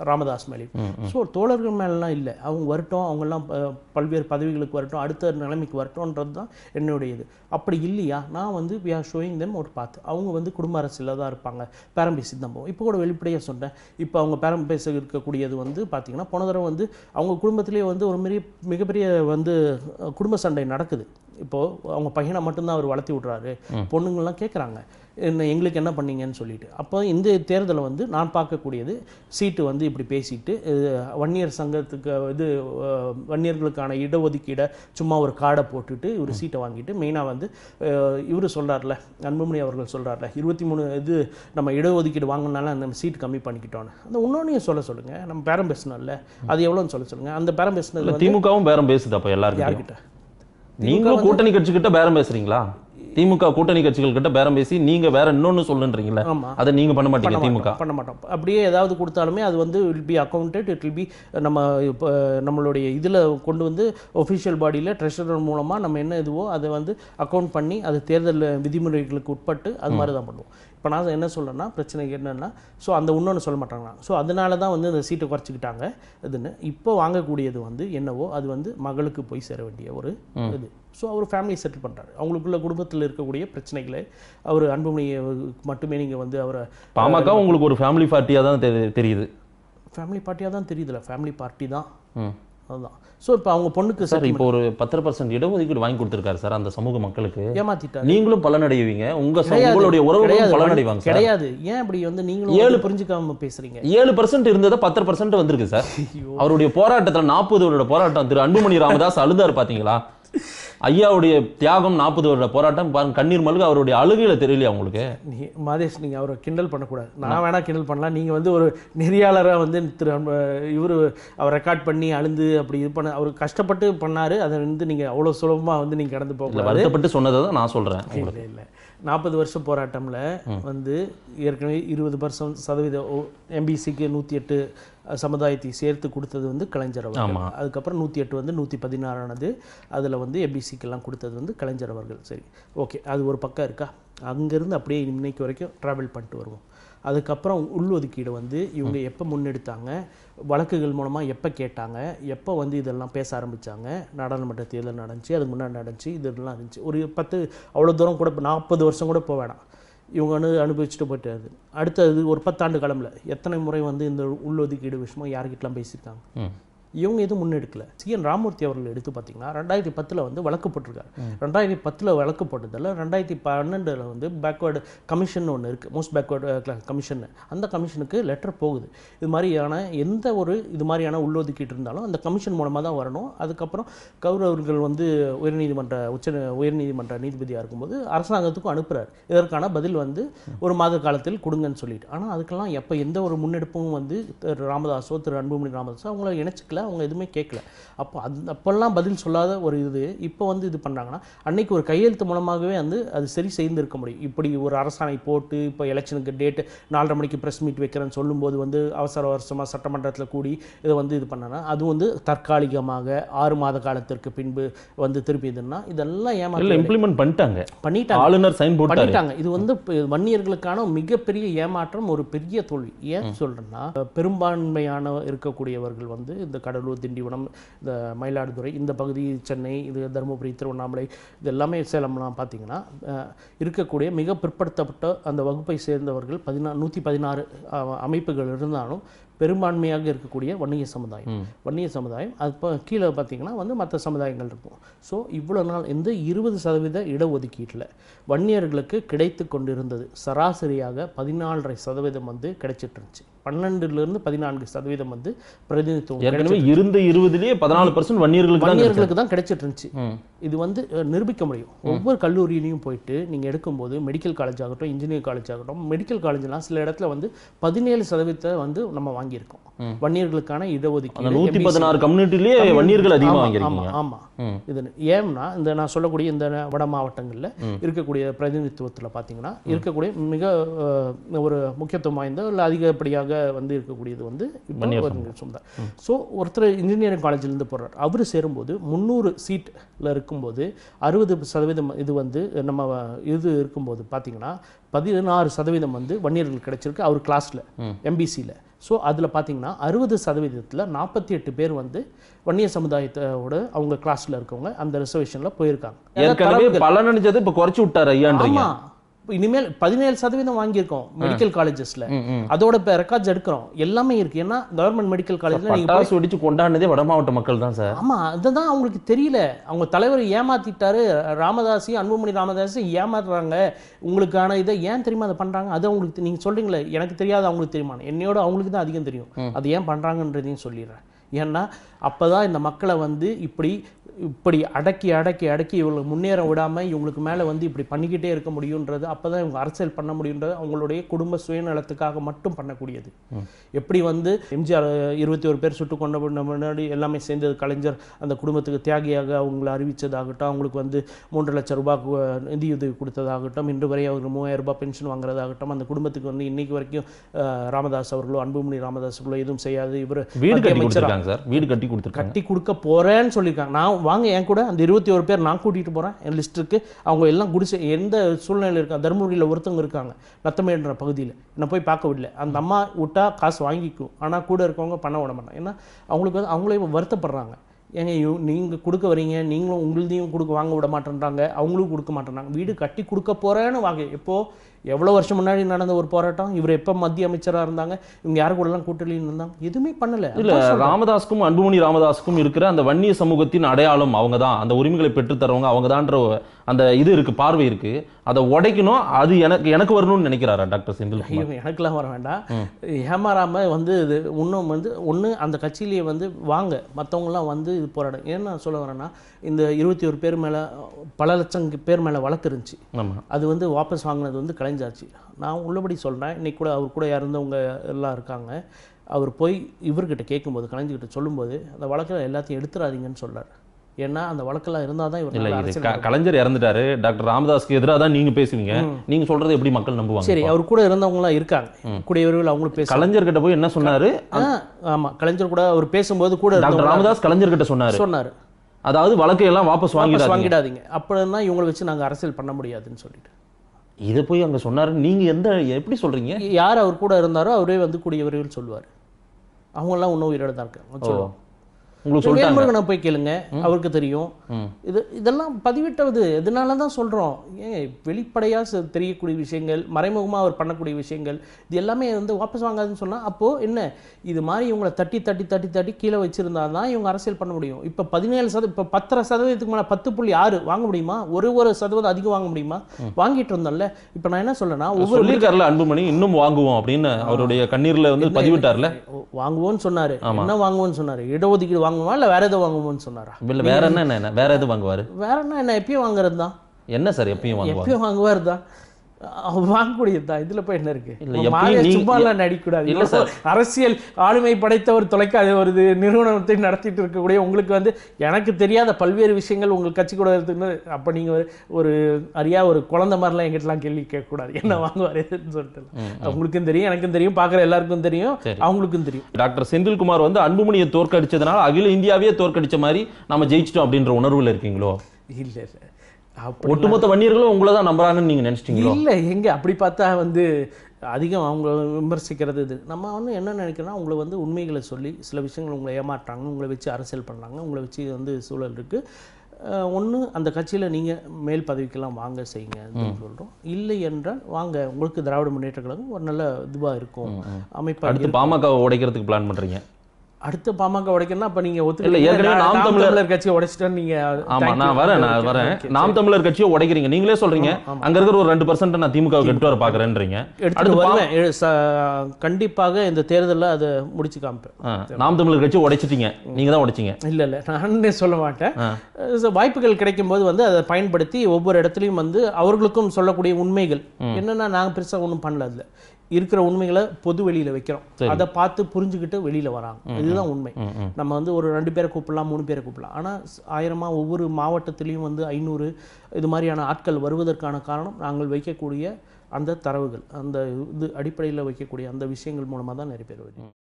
S1: ராமதாஸ் மேலேயும் ஸோ தோழர்கள் மேலாம் இல்லை அவங்க வரட்டும் அவங்கெல்லாம் பல்வேறு பதவிகளுக்கு வரட்டும் அடுத்த நிலைமைக்கு வரட்டும்ன்றது தான் என்னுடைய இது அப்படி இல்லையா நான் வந்து வி ஆர் ஷோயிங் தெம் ஒரு பார்த்து அவங்க வந்து குடும்ப அரசியலில் தான் இருப்பாங்க பேரம்பி சித்தம்பம் இப்போ கூட வெளிப்படையாக சொன்னேன் இப்போ அவங்க பேரம்பேச இருக்கக்கூடியது வந்து பார்த்திங்கன்னா போன தடவை வந்து அவங்க குடும்பத்திலேயே வந்து ஒரு மாரி மிகப்பெரிய வந்து குடும்ப சண்டை நடக்குது இப்போது அவங்க பையனை மட்டும்தான் அவர் வளர்த்தி விட்றாரு பொண்ணுங்கள்லாம் கேட்குறாங்க என்ன எங்களுக்கு என்ன பண்ணீங்கன்னு சொல்லிட்டு அப்போ இந்த தேர்தலை வந்து நான் பார்க்கக்கூடியது சீட்டு வந்து இப்படி பேசிட்டு வன்னியர் சங்கத்துக்கு இது வன்னியர்களுக்கான இடஒதுக்கீடை சும்மா ஒரு கார்டை போட்டுட்டு இவர் சீட்டை வாங்கிட்டு மெயினாக வந்து இவர் சொல்கிறார்ல அன்புமணி அவர்கள் சொல்கிறார்ல இருபத்தி மூணு இது நம்ம இடஒதுக்கீடு வாங்கினாலும் அந்த சீட் கம்மி பண்ணிக்கிட்டோன்னு அந்த இன்னொன்றையும் சொல்ல சொல்லுங்கள் நம்ம பேரம் பேசணும்ல அது எவ்வளோன்னு சொல்ல சொல்லுங்கள் அந்த பேரம் பேசினது திமுகவும்
S2: பேரம் பேசுது அப்போ எல்லாருக்கும் யார்கிட்ட நீங்களும் கூட்டணி கட்சிக்கிட்ட பேரம் பேசுறீங்களா திமுக கூட்டணி கட்சிகள் கிட்ட பேரம் பேசி நீங்க வேற இன்னொன்னு சொல்லுன்றீங்களா அதை நீங்க பண்ண மாட்டீங்க திமுக பண்ண மாட்டோம்
S1: அப்படியே ஏதாவது கொடுத்தாலுமே அது வந்து will be accounted it will be நம்ம இப்போ நம்மளுடைய இதில் கொண்டு வந்து ஒஃபிஷியல் பாடியில் ட்ரெஷரர் மூலமாக நம்ம என்ன இதுவோ அதை வந்து அக்கௌண்ட் பண்ணி அது தேர்தல் விதிமுறைகளுக்கு உட்பட்டு அது மாதிரி தான் பண்ணுவோம் இப்போ நான் என்ன சொல்கிறேன்னா பிரச்சனை என்னென்னா ஸோ அந்த இன்னொன்று சொல்ல மாட்டாங்களா ஸோ அதனால தான் வந்து அந்த சீட்டை குறைச்சிக்கிட்டாங்க இதுன்னு இப்போ வாங்கக்கூடியது வந்து என்னவோ அது வந்து மகளுக்கு போய் சேர வேண்டிய ஒரு இது ஸோ அவர் ஃபேமிலியை செட்டில் பண்ணுறாரு அவங்களுக்குள்ள குடும்பத்தில் இருக்கக்கூடிய பிரச்சனைகளை அவர் அன்புமணியை மட்டுமே நீங்கள் வந்து அவரை பாமக உங்களுக்கு ஒரு
S2: ஃபேமிலி பார்ட்டியாக தான் தெரியுது
S1: ஃபேமிலி பார்ட்டியாக தான் தெரியுதுல்ல ஃபேமிலி பார்ட்டி தான் அதுதான் ஸோ இப்போ அவங்க பொண்ணுக்கு சார் இப்போ
S2: ஒரு பத்து பர்சன்ட் இடஒதுக்கீடு வாங்கி கொடுத்துருக்காரு சார் அந்த சமூக மக்களுக்கு
S1: ஏமாத்திட்டா நீங்களும்
S2: பலனடைவீங்க உங்க உங்களுடைய உறவுகளும் பலனடைவாங்க கிடையாது
S1: ஏன் இப்படி வந்து நீங்களும் ஏழு புரிஞ்சுக்காம பேசுறீங்க
S2: ஏழு பர்சன்ட் இருந்ததை பத்து பர்சன்ட் வந்திருக்கு சார் அவருடைய போராட்டத்தில் நாற்பது போராட்டம் திரு அன்புமணி ராமதாஸ் அழுதார் பாத்தீங்களா ஐயாவுடைய தியாகம் நாற்பது வருட போராட்டம் பாருங்க கண்ணீர் மல்க அவருடைய அழுகையில தெரியலையா உங்களுக்கு
S1: நீ மாதேஷ் நீங்கள் அவரை கிண்டல் பண்ணக்கூடாது நான் வேணா கிண்டல் பண்ணலாம் நீங்கள் வந்து ஒரு நெறியாளராக வந்து திரு இவர் அவர் ரெக்கார்ட் பண்ணி அழுந்து அப்படி இது பண்ண அவர் கஷ்டப்பட்டு பண்ணாரு அதை வந்து நீங்கள் அவ்வளோ சுலபமாக வந்து நீங்கள் கடந்து போக வருத்தப்பட்டு
S2: சொன்னதை தான் நான் சொல்கிறேன் இல்லை
S1: இல்லை நாற்பது வருஷம் போராட்டம்ல வந்து ஏற்கனவே இருபது பர்சன் சதவீத எம்பிசிக்கு நூற்றி எட்டு சமுதாயத்தை சேர்த்து கொடுத்தது வந்து கலைஞர் அவர் அதுக்கப்புறம் நூற்றி எட்டு வந்து நூற்றி பதினாறானது அதில் வந்து எம்பிசி ஓபிசிக்கெல்லாம் கொடுத்தது வந்து கலைஞர் அவர்கள் சரி ஓகே அது ஒரு பக்கம் இருக்கா அங்கேருந்து அப்படியே இன்னைக்கு வரைக்கும் ட்ராவல் பண்ணிட்டு வருவோம் அதுக்கப்புறம் உள்ஒதுக்கீடு வந்து இவங்க எப்போ முன்னெடுத்தாங்க வழக்குகள் மூலமாக எப்போ கேட்டாங்க எப்போ வந்து இதெல்லாம் பேச ஆரம்பித்தாங்க நாடாளுமன்ற தேர்தல் நடந்துச்சு அதுக்கு முன்னாடி நடந்துச்சு இதெல்லாம் இருந்துச்சு ஒரு பத்து அவ்வளோ தூரம் கூட நாற்பது வருஷம் கூட போக வேணாம் இவங்க வந்து அனுபவிச்சுட்டு போயிட்டாரு அடுத்தது ஒரு பத்தாண்டு காலமில் எத்தனை முறை வந்து இந்த உள்ஒதுக்கீடு விஷயமா யார்கிட்டலாம் பேசியிருக்காங்க இவங்க எதுவும் முன்னெடுக்கல சி என் ராமூர்த்தி அவர்கள் எடுத்து பார்த்தீங்கன்னா ரெண்டாயிரத்தி பத்தில் வந்து வழக்கு போட்டிருக்காரு ரெண்டாயிரத்தி பத்தில் வழக்கு போட்டதில் ரெண்டாயிரத்தி பன்னெண்டில் வந்து பேக்வேர்டு கமிஷன் ஒன்று இருக்குது மோஸ்ட் பேக்வேர்டு கமிஷன் அந்த கமிஷனுக்கு லெட்டர் போகுது இது மாதிரியான எந்த ஒரு இது மாதிரியான உள்ளொதுக்கிட்டு இருந்தாலும் அந்த கமிஷன் மூலமாக தான் வரணும் அதுக்கப்புறம் கௌரவர்கள் வந்து உயர்நீதிமன்ற உச்ச உயர்நீதிமன்ற நீதிபதியாக இருக்கும்போது அரசாங்கத்துக்கும் அனுப்புகிறார் இதற்கான பதில் வந்து ஒரு மாத காலத்தில் கொடுங்கன்னு சொல்லிட்டு ஆனால் அதுக்கெல்லாம் எப்போ எந்த ஒரு முன்னெடுப்பும் வந்து ராமதாஸோ திரு அன்புமணி ராமதாஸோ அவங்கள இணைச்சிக்கல அவங்க எதுவுமே கேட்கல அப்போ அது அப்போல்லாம் பதில் சொல்லாத ஒரு இது இப்போ வந்து இது பண்ணுறாங்கன்னா அன்னைக்கு ஒரு கையெழுத்து மூலமாகவே வந்து அது சரி செய்து இருக்க முடியும் இப்படி ஒரு அரசாணை போட்டு இப்போ எலெக்ஷனுக்கு டேட்டு நாலரை மணிக்கு ப்ரெஸ் மீட் வைக்கிறேன்னு சொல்லும்போது வந்து அவசர அவசரமாக சட்டமன்றத்தில் கூடி இதை வந்து இது பண்ணனா அது வந்து தற்காலிகமாக ஆறு மாத காலத்திற்கு பின்பு வந்து திருப்பி இதுன்னா இதெல்லாம் ஏமா இம்ப்ளிமெண்ட் பண்ணிட்டாங்க பண்ணிட்டாங்க ஆளுநர் சைன் போட்டு பண்ணிட்டாங்க இது வந்து வன்னியர்களுக்கான மிகப்பெரிய ஏமாற்றம் ஒரு பெரிய தோல்வி ஏன் சொல்கிறேன்னா பெரும்பான்மையான இருக்கக்கூடியவர்கள் வந்து இந்த கடன் கடலூர் திண்டிவனம் இந்த மயிலாடுதுறை இந்த பகுதி சென்னை இது தருமபுரி திருவண்ணாமலை இது எல்லாமே சேலம்லாம் பார்த்திங்கன்னா இருக்கக்கூடிய மிக பிற்படுத்தப்பட்ட அந்த வகுப்பை சேர்ந்தவர்கள் பதினா நூற்றி பதினாறு அமைப்புகள் இருந்தாலும் பெரும்பான்மையாக இருக்கக்கூடிய வன்னிய சமுதாயம் வன்னிய சமுதாயம் அது இப்போ கீழே பார்த்தீங்கன்னா வந்து மற்ற சமுதாயங்கள் இருக்கும் ஸோ இவ்வளோ நாள் இந்த இருபது சதவீத இடஒதுக்கீட்டில் வன்னியர்களுக்கு கிடைத்து கொண்டிருந்தது சராசரியாக பதினாலரை சதவீதம் வந்து கிடைச்சிட்டு இருந்துச்சு பன்னெண்டுலேருந்து பதினான்கு சதவீதம் வந்து பிரதிநிதித்துவம் ஏற்கனவே இருந்த
S2: இருபதுலேயே பதினாலு பர்சன்ட் வன்னியர்களுக்கு வன்னியர்களுக்கு
S1: தான் கிடைச்சிட்டு இருந்துச்சு இது வந்து நிரூபிக்க முடியும் ஒவ்வொரு கல்லூரியிலையும் போயிட்டு நீங்கள் எடுக்கும்போது மெடிக்கல் காலேஜ் ஆகட்டும் இன்ஜினியரிங் காலேஜ் ஆகட்டும் மெடிக்கல் காலேஜ்லாம் சில இடத்துல வந்து பதினேழு சதவீதத்தை வந்து நம்ம வாங்கியிருக்கோம் வன்னியர்களுக்கான இடஒதுக்கீடு நூத்தி பதினாறு கம்யூனிட்டிலேயே வன்னியர்கள் அதிகமாக வாங்கியிருக்கீங்க ஆமாம் இது ஏன்னா இந்த நான் சொல்லக்கூடிய இந்த வட மாவட்டங்களில் இருக்கக்கூடிய பிரதிநிதித்துவத்தில் பார்த்தீங்கன்னா இருக்கக்கூடிய மிக ஒரு முக்கியத்துவம் வாய்ந்த இல்லை அதிகப்படியாக அங்கே வந்து இருக்கக்கூடியது வந்து சுந்தர் ஸோ ஒருத்தர் இன்ஜினியரிங் காலேஜ்லேருந்து போடுறார் அவர் சேரும்போது முந்நூறு சீட்டில் இருக்கும்போது அறுபது சதவீதம் இது வந்து நம்ம இது இருக்கும்போது பார்த்தீங்கன்னா பதினாறு சதவீதம் வந்து வன்னியர்கள் கிடைச்சிருக்கு அவர் கிளாஸில் எம்பிசியில் ஸோ அதில் பார்த்தீங்கன்னா அறுபது சதவீதத்தில் நாற்பத்தி எட்டு பேர் வந்து வன்னிய சமுதாயத்தோட அவங்க கிளாஸில் இருக்கவங்க அந்த ரிசர்வேஷனில் போயிருக்காங்க ஏற்கனவே
S2: பலனடைஞ்சது இப்போ குறைச்சி விட்டார் ஐயான்றீங்க
S1: இனிமேல் பதினேழு சதவீதம் வாங்கியிருக்கோம் மெடிக்கல் காலேஜஸ்ல அதோட ரெக்கார்ட்ஸ் எடுக்கிறோம் எல்லாமே இருக்கு ஏன்னா கவர்மெண்ட் மெடிக்கல் காலேஜ்ல நீங்க
S2: வெடிச்சு கொண்டாடுனதே வட மாவட்ட மக்கள் தான் சார்
S1: ஆமா அதுதான் அவங்களுக்கு தெரியல அவங்க தலைவர் ஏமாத்திட்டாரு ராமதாசி அன்புமணி ராமதாசி ஏமாத்துறாங்க உங்களுக்கான இதை ஏன் தெரியுமா அதை பண்றாங்க அது அவங்களுக்கு நீங்க சொல்றீங்களே எனக்கு தெரியாது அவங்களுக்கு தெரியுமா என்னையோட அவங்களுக்கு தான் அதிகம் தெரியும் அது ஏன் பண்றாங்கன்றதையும் சொல்லிடுறேன் ஏன்னா அப்போதான் இந்த மக்களை வந்து இப்படி இப்படி அடக்கி அடக்கி அடக்கி இவங்களுக்கு முன்னேற விடாமல் இவங்களுக்கு மேலே வந்து இப்படி பண்ணிக்கிட்டே இருக்க முடியுன்றது அப்போ தான் இவங்க அரசியல் பண்ண முடியுன்றது அவங்களுடைய குடும்ப சுயநலத்துக்காக மட்டும் பண்ணக்கூடியது எப்படி வந்து எம்ஜிஆர் இருபத்தி ஒரு பேர் சுட்டு கொண்ட முன்னாடி எல்லாமே சேர்ந்தது கலைஞர் அந்த குடும்பத்துக்கு தியாகியாக அவங்களை அறிவித்ததாகட்டும் அவங்களுக்கு வந்து மூன்று லட்சம் ரூபாய் நிதியுதவி கொடுத்ததாகட்டும் இன்று வரை அவர்கள் மூவாயிரம் ரூபாய் பென்ஷன் வாங்குறதாகட்டும் அந்த குடும்பத்துக்கு வந்து இன்னைக்கு வரைக்கும் ராமதாஸ் அவர்களோ அன்புமணி ராமதாஸ் அவர்களோ எதுவும் செய்யாது இவர் வீடு சார்
S2: வீடு கட்டி கொடுத்து கட்டி
S1: கொடுக்க போகிறேன்னு சொல்லியிருக்காங்க நான் வாங்க என் கூட அந்த இருபத்தி ஒரு பேர் நான் கூட்டிகிட்டு போகிறேன் என் லிஸ்ட்டுக்கு இருக்குது அவங்க எல்லாம் குடிசை எந்த சூழ்நிலையில் இருக்காங்க தருமபுரியில் ஒருத்தவங்க இருக்காங்க நத்தமேடுன்ற பகுதியில் என்னை போய் பார்க்க விடல அந்த அம்மா விட்டால் காசு வாங்கிக்கும் ஆனால் கூட இருக்கவங்க பண்ண விட மாட்டாங்க ஏன்னா அவங்களுக்கு வந்து அவங்களே வருத்தப்படுறாங்க ஏங்க நீங்கள் கொடுக்க வரீங்க நீங்களும் உங்களுதையும் கொடுக்க வாங்க விட மாட்டேன்றாங்க அவங்களும் கொடுக்க மாட்டேன்றாங்க வீடு கட்டி கொடுக்க போகிறேன்னு வாங்க இப்போது எவ்வளோ வருஷம் முன்னாடி நடந்த ஒரு போராட்டம் இவர் எப்போ மத்திய அமைச்சராக இருந்தாங்க இவங்க யாரு கூடலாம் கூட்டணியில் இருந்தாங்க எதுவுமே பண்ணலை இல்லை
S2: ராமதாஸுக்கும் அன்புமணி ராமதாஸுக்கும் இருக்கிற அந்த வன்னிய சமூகத்தின் அடையாளம் அவங்க தான் அந்த உரிமைகளை பெற்றுத்தரவங்க அவங்க தான்ற அந்த இது இருக்கு பார்வை இருக்கு அதை உடைக்கணும் அது எனக்கு எனக்கு வரணும்னு நினைக்கிறாரா டாக்டர் செந்தில்
S1: எனக்குலாம் வர வேண்டாம் ஏமாறாம வந்து இது இன்னும் வந்து ஒன்று அந்த கட்சியிலேயே வந்து வாங்க மற்றவங்களாம் வந்து இது போராடும் ஏன் நான் சொல்ல வரேன்னா இந்த இருபத்தி ஒரு பேர் மேலே பல லட்சம் பேர் மேலே வழக்கு இருந்துச்சு அது வந்து வாபஸ் வாங்கினது வந்து கலைஞ்சாச்சு நான் உள்ளபடி சொல்கிறேன் இன்றைக்கி கூட அவர் கூட இருந்தவங்க எல்லாம் இருக்காங்க அவர் போய் இவர்கிட்ட கேட்கும்போது கலைஞ்சிக்கிட்ட சொல்லும்போது அந்த வழக்கில் எல்லாத்தையும் எடுத்துடாதீங்கன்னு சொல்கிறார் ஏன்னா அந்த வழக்கெல்லாம் இருந்தால் தான் இவர்
S2: கலைஞர் இறந்துட்டாரு டாக்டர் ராமதாஸ்க்கு எதிராக தான் நீங்கள் பேசுவீங்க நீங்கள் சொல்கிறது எப்படி மக்கள் நம்புவாங்க சரி அவர்
S1: கூட இருந்தவங்களாம் இருக்காங்க கூடியவர்கள் அவங்களுக்கு பேச
S2: கலைஞர் போய் என்ன சொன்னார்
S1: ஆமாம் கலைஞர் கூட அவர் பேசும்போது கூட டாக்டர் ராமதாஸ் கலைஞர்கிட்ட சொன்னார் சொன்னார்
S2: அதாவது வழக்கையெல்லாம் வாபஸ் வாங்கி வாங்கிடாதீங்க
S1: அப்படின்னா இவங்களை வச்சு நாங்கள் அரசியல் பண்ண முடியாதுன்னு சொல்லிட்டு இதை போய் அங்கே சொன்னார் நீங்கள் எந்த எப்படி சொல்கிறீங்க யார் அவர் கூட இருந்தாரோ அவரே வந்து கூடிய சொல்லுவார் அவங்கெல்லாம் இன்னும் உயிரோடு தான் இருக்காங்க உங்களுக்கு சொல்லிட்டாங்க போய் கேளுங்க அவருக்கு தெரியும் இது இதெல்லாம் பதிவிட்டது இதனால தான் சொல்கிறோம் ஏன் வெளிப்படையாக தெரியக்கூடிய விஷயங்கள் மறைமுகமா அவர் பண்ணக்கூடிய விஷயங்கள் இது எல்லாமே வந்து வாபஸ் வாங்காதுன்னு சொன்னா அப்போ என்ன இது மாதிரி இவங்களை தட்டி தட்டி தட்டி தட்டி கீழே வச்சுருந்தா தான் இவங்க அரசியல் பண்ண முடியும் இப்ப பதினேழு சதவீதம் இப்போ பத்தரை சதவீதத்துக்கு மேல பத்து புள்ளி ஆறு வாங்க முடியுமா ஒரு ஒரு சதவீதம் அதிகம் வாங்க முடியுமா வாங்கிட்டு இருந்தோம்ல இப்ப நான் என்ன சொல்லனா ஒவ்வொரு சொல்லியிருக்காருல
S2: அன்புமணி இன்னும் வாங்குவோம் அப்படின்னு அவருடைய கண்ணீர்ல வந்து பதிவிட்டார்ல
S1: வாங்குவோம்னு சொன்னார் என்ன வாங்குவோம்னு சொன்னார் இடஒதுக்கீடு வாங்க வாங்குவா இல்லை வேற எதுவும் வாங்குவோம்னு சொன்னாரா
S2: இல்லை வேற என்ன என்ன வேற எது வாங்குவார்
S1: வேற என்ன என்ன எப்பயும் வாங்குறது தான்
S2: என்ன சார் எப்பயும் வாங்குவார் எப்பயும்
S1: வாங்குவார் தான் வாங்கக்கூடியது தான் இதில் போய் என்ன இருக்கு சும்மாலாம் நடிக்கூடாது இல்லை சார் அரசியல் ஆளுமை படைத்தவர் தொலைக்காது ஒரு நிறுவனத்தை நடத்திட்டு இருக்கக்கூடிய உங்களுக்கு வந்து எனக்கு தெரியாத பல்வேறு விஷயங்கள் உங்களுக்கு கட்சி கூட இருக்குன்னு அப்போ நீங்கள் ஒரு அறியா ஒரு குழந்த மாதிரிலாம் எங்கிட்டலாம் கேள்வி கேட்கக்கூடாது என்ன வாங்குவார் சொல்லிட்டு உங்களுக்கும் தெரியும் எனக்கும் தெரியும் பார்க்குற எல்லாருக்கும் தெரியும் அவங்களுக்கும் தெரியும்
S2: டாக்டர் செந்தில்குமார் வந்து அன்புமணியை தோற்கடிச்சதுனால அகில இந்தியாவே தோற்கடிச்ச மாதிரி நம்ம ஜெயிச்சிட்டோம் அப்படின்ற உணர்வுல இருக்கீங்களோ
S1: இல்லை இல்லை ஒட்டுமொத்த
S2: வன்னியர்களும் உங்களை தான் நம்புறாங்கன்னு நீங்கள் நினச்சிட்டீங்க இல்லை
S1: எங்கே அப்படி பார்த்தா வந்து அதிகம் அவங்கள விமர்சிக்கிறது இது நம்ம வந்து என்ன நினைக்கிறோன்னா உங்களை வந்து உண்மைகளை சொல்லி சில விஷயங்கள் உங்களை ஏமாற்றாங்க உங்களை வச்சு அரசியல் பண்ணுறாங்க உங்களை வச்சு வந்து சூழல் இருக்குது ஒன்று அந்த கட்சியில் நீங்கள் மேல் பதவிக்கெல்லாம் வாங்க செய்யுங்க அப்படின்னு சொல்கிறோம் இல்லை என்றால் வாங்க உங்களுக்கு திராவிட முன்னேற்ற கழகம் ஒரு நல்ல இதுவாக இருக்கும் அமைப்பு அடுத்து பாமக
S2: உடைக்கிறதுக்கு பிளான் பண்ணுறீங்க
S1: அடுத்து பாமக உடைக்கணும்னா அப்ப நீங்க ஒத்துக்கல ஏற்கனவே நாம் தமிழர் கட்சியை உடைச்சிட்டேன்னு நீங்க ஆமா நான் வரேன் நான் வரேன் நாம்
S2: தமிழர் கட்சியை உடைக்கிறீங்க நீங்களே சொல்றீங்க அங்க இருக்கிற ஒரு ரெண்டு பர்சன்ட் நான் திமுக எடுத்து வர பாக்குறேன்றீங்க
S1: எடுத்து வருவேன் கண்டிப்பாக இந்த தேர்தலில் அது முடிச்சு
S2: காமிப்பேன் நாம் தமிழர் கட்சி உடைச்சிட்டீங்க நீங்க தான் உடைச்சிங்க
S1: இல்ல இல்ல நான் சொல்ல மாட்டேன் வாய்ப்புகள் கிடைக்கும் போது வந்து அதை பயன்படுத்தி ஒவ்வொரு இடத்துலையும் வந்து அவர்களுக்கும் சொல்லக்கூடிய உண்மைகள் என்னன்னா நாங்க பெருசா ஒன்றும் பண்ணல அதுல இருக்கிற உண்மைகளை பொது வெளியில வைக்கிறோம் அதை பார்த்து புரிஞ்சுக்கிட்டு வெளியில வராங்க இதுதான் உண்மை நம்ம வந்து ஒரு ரெண்டு பேரை கூப்பிடலாம் மூணு பேரை கூப்பிடலாம் ஆனால் ஆயிரமா ஒவ்வொரு மாவட்டத்திலையும் வந்து ஐநூறு இது மாதிரியான ஆட்கள் வருவதற்கான காரணம் நாங்கள் வைக்கக்கூடிய அந்த தரவுகள் அந்த இது அடிப்படையில் வைக்கக்கூடிய அந்த விஷயங்கள் மூலமாக தான் நிறைய பேர் வரும்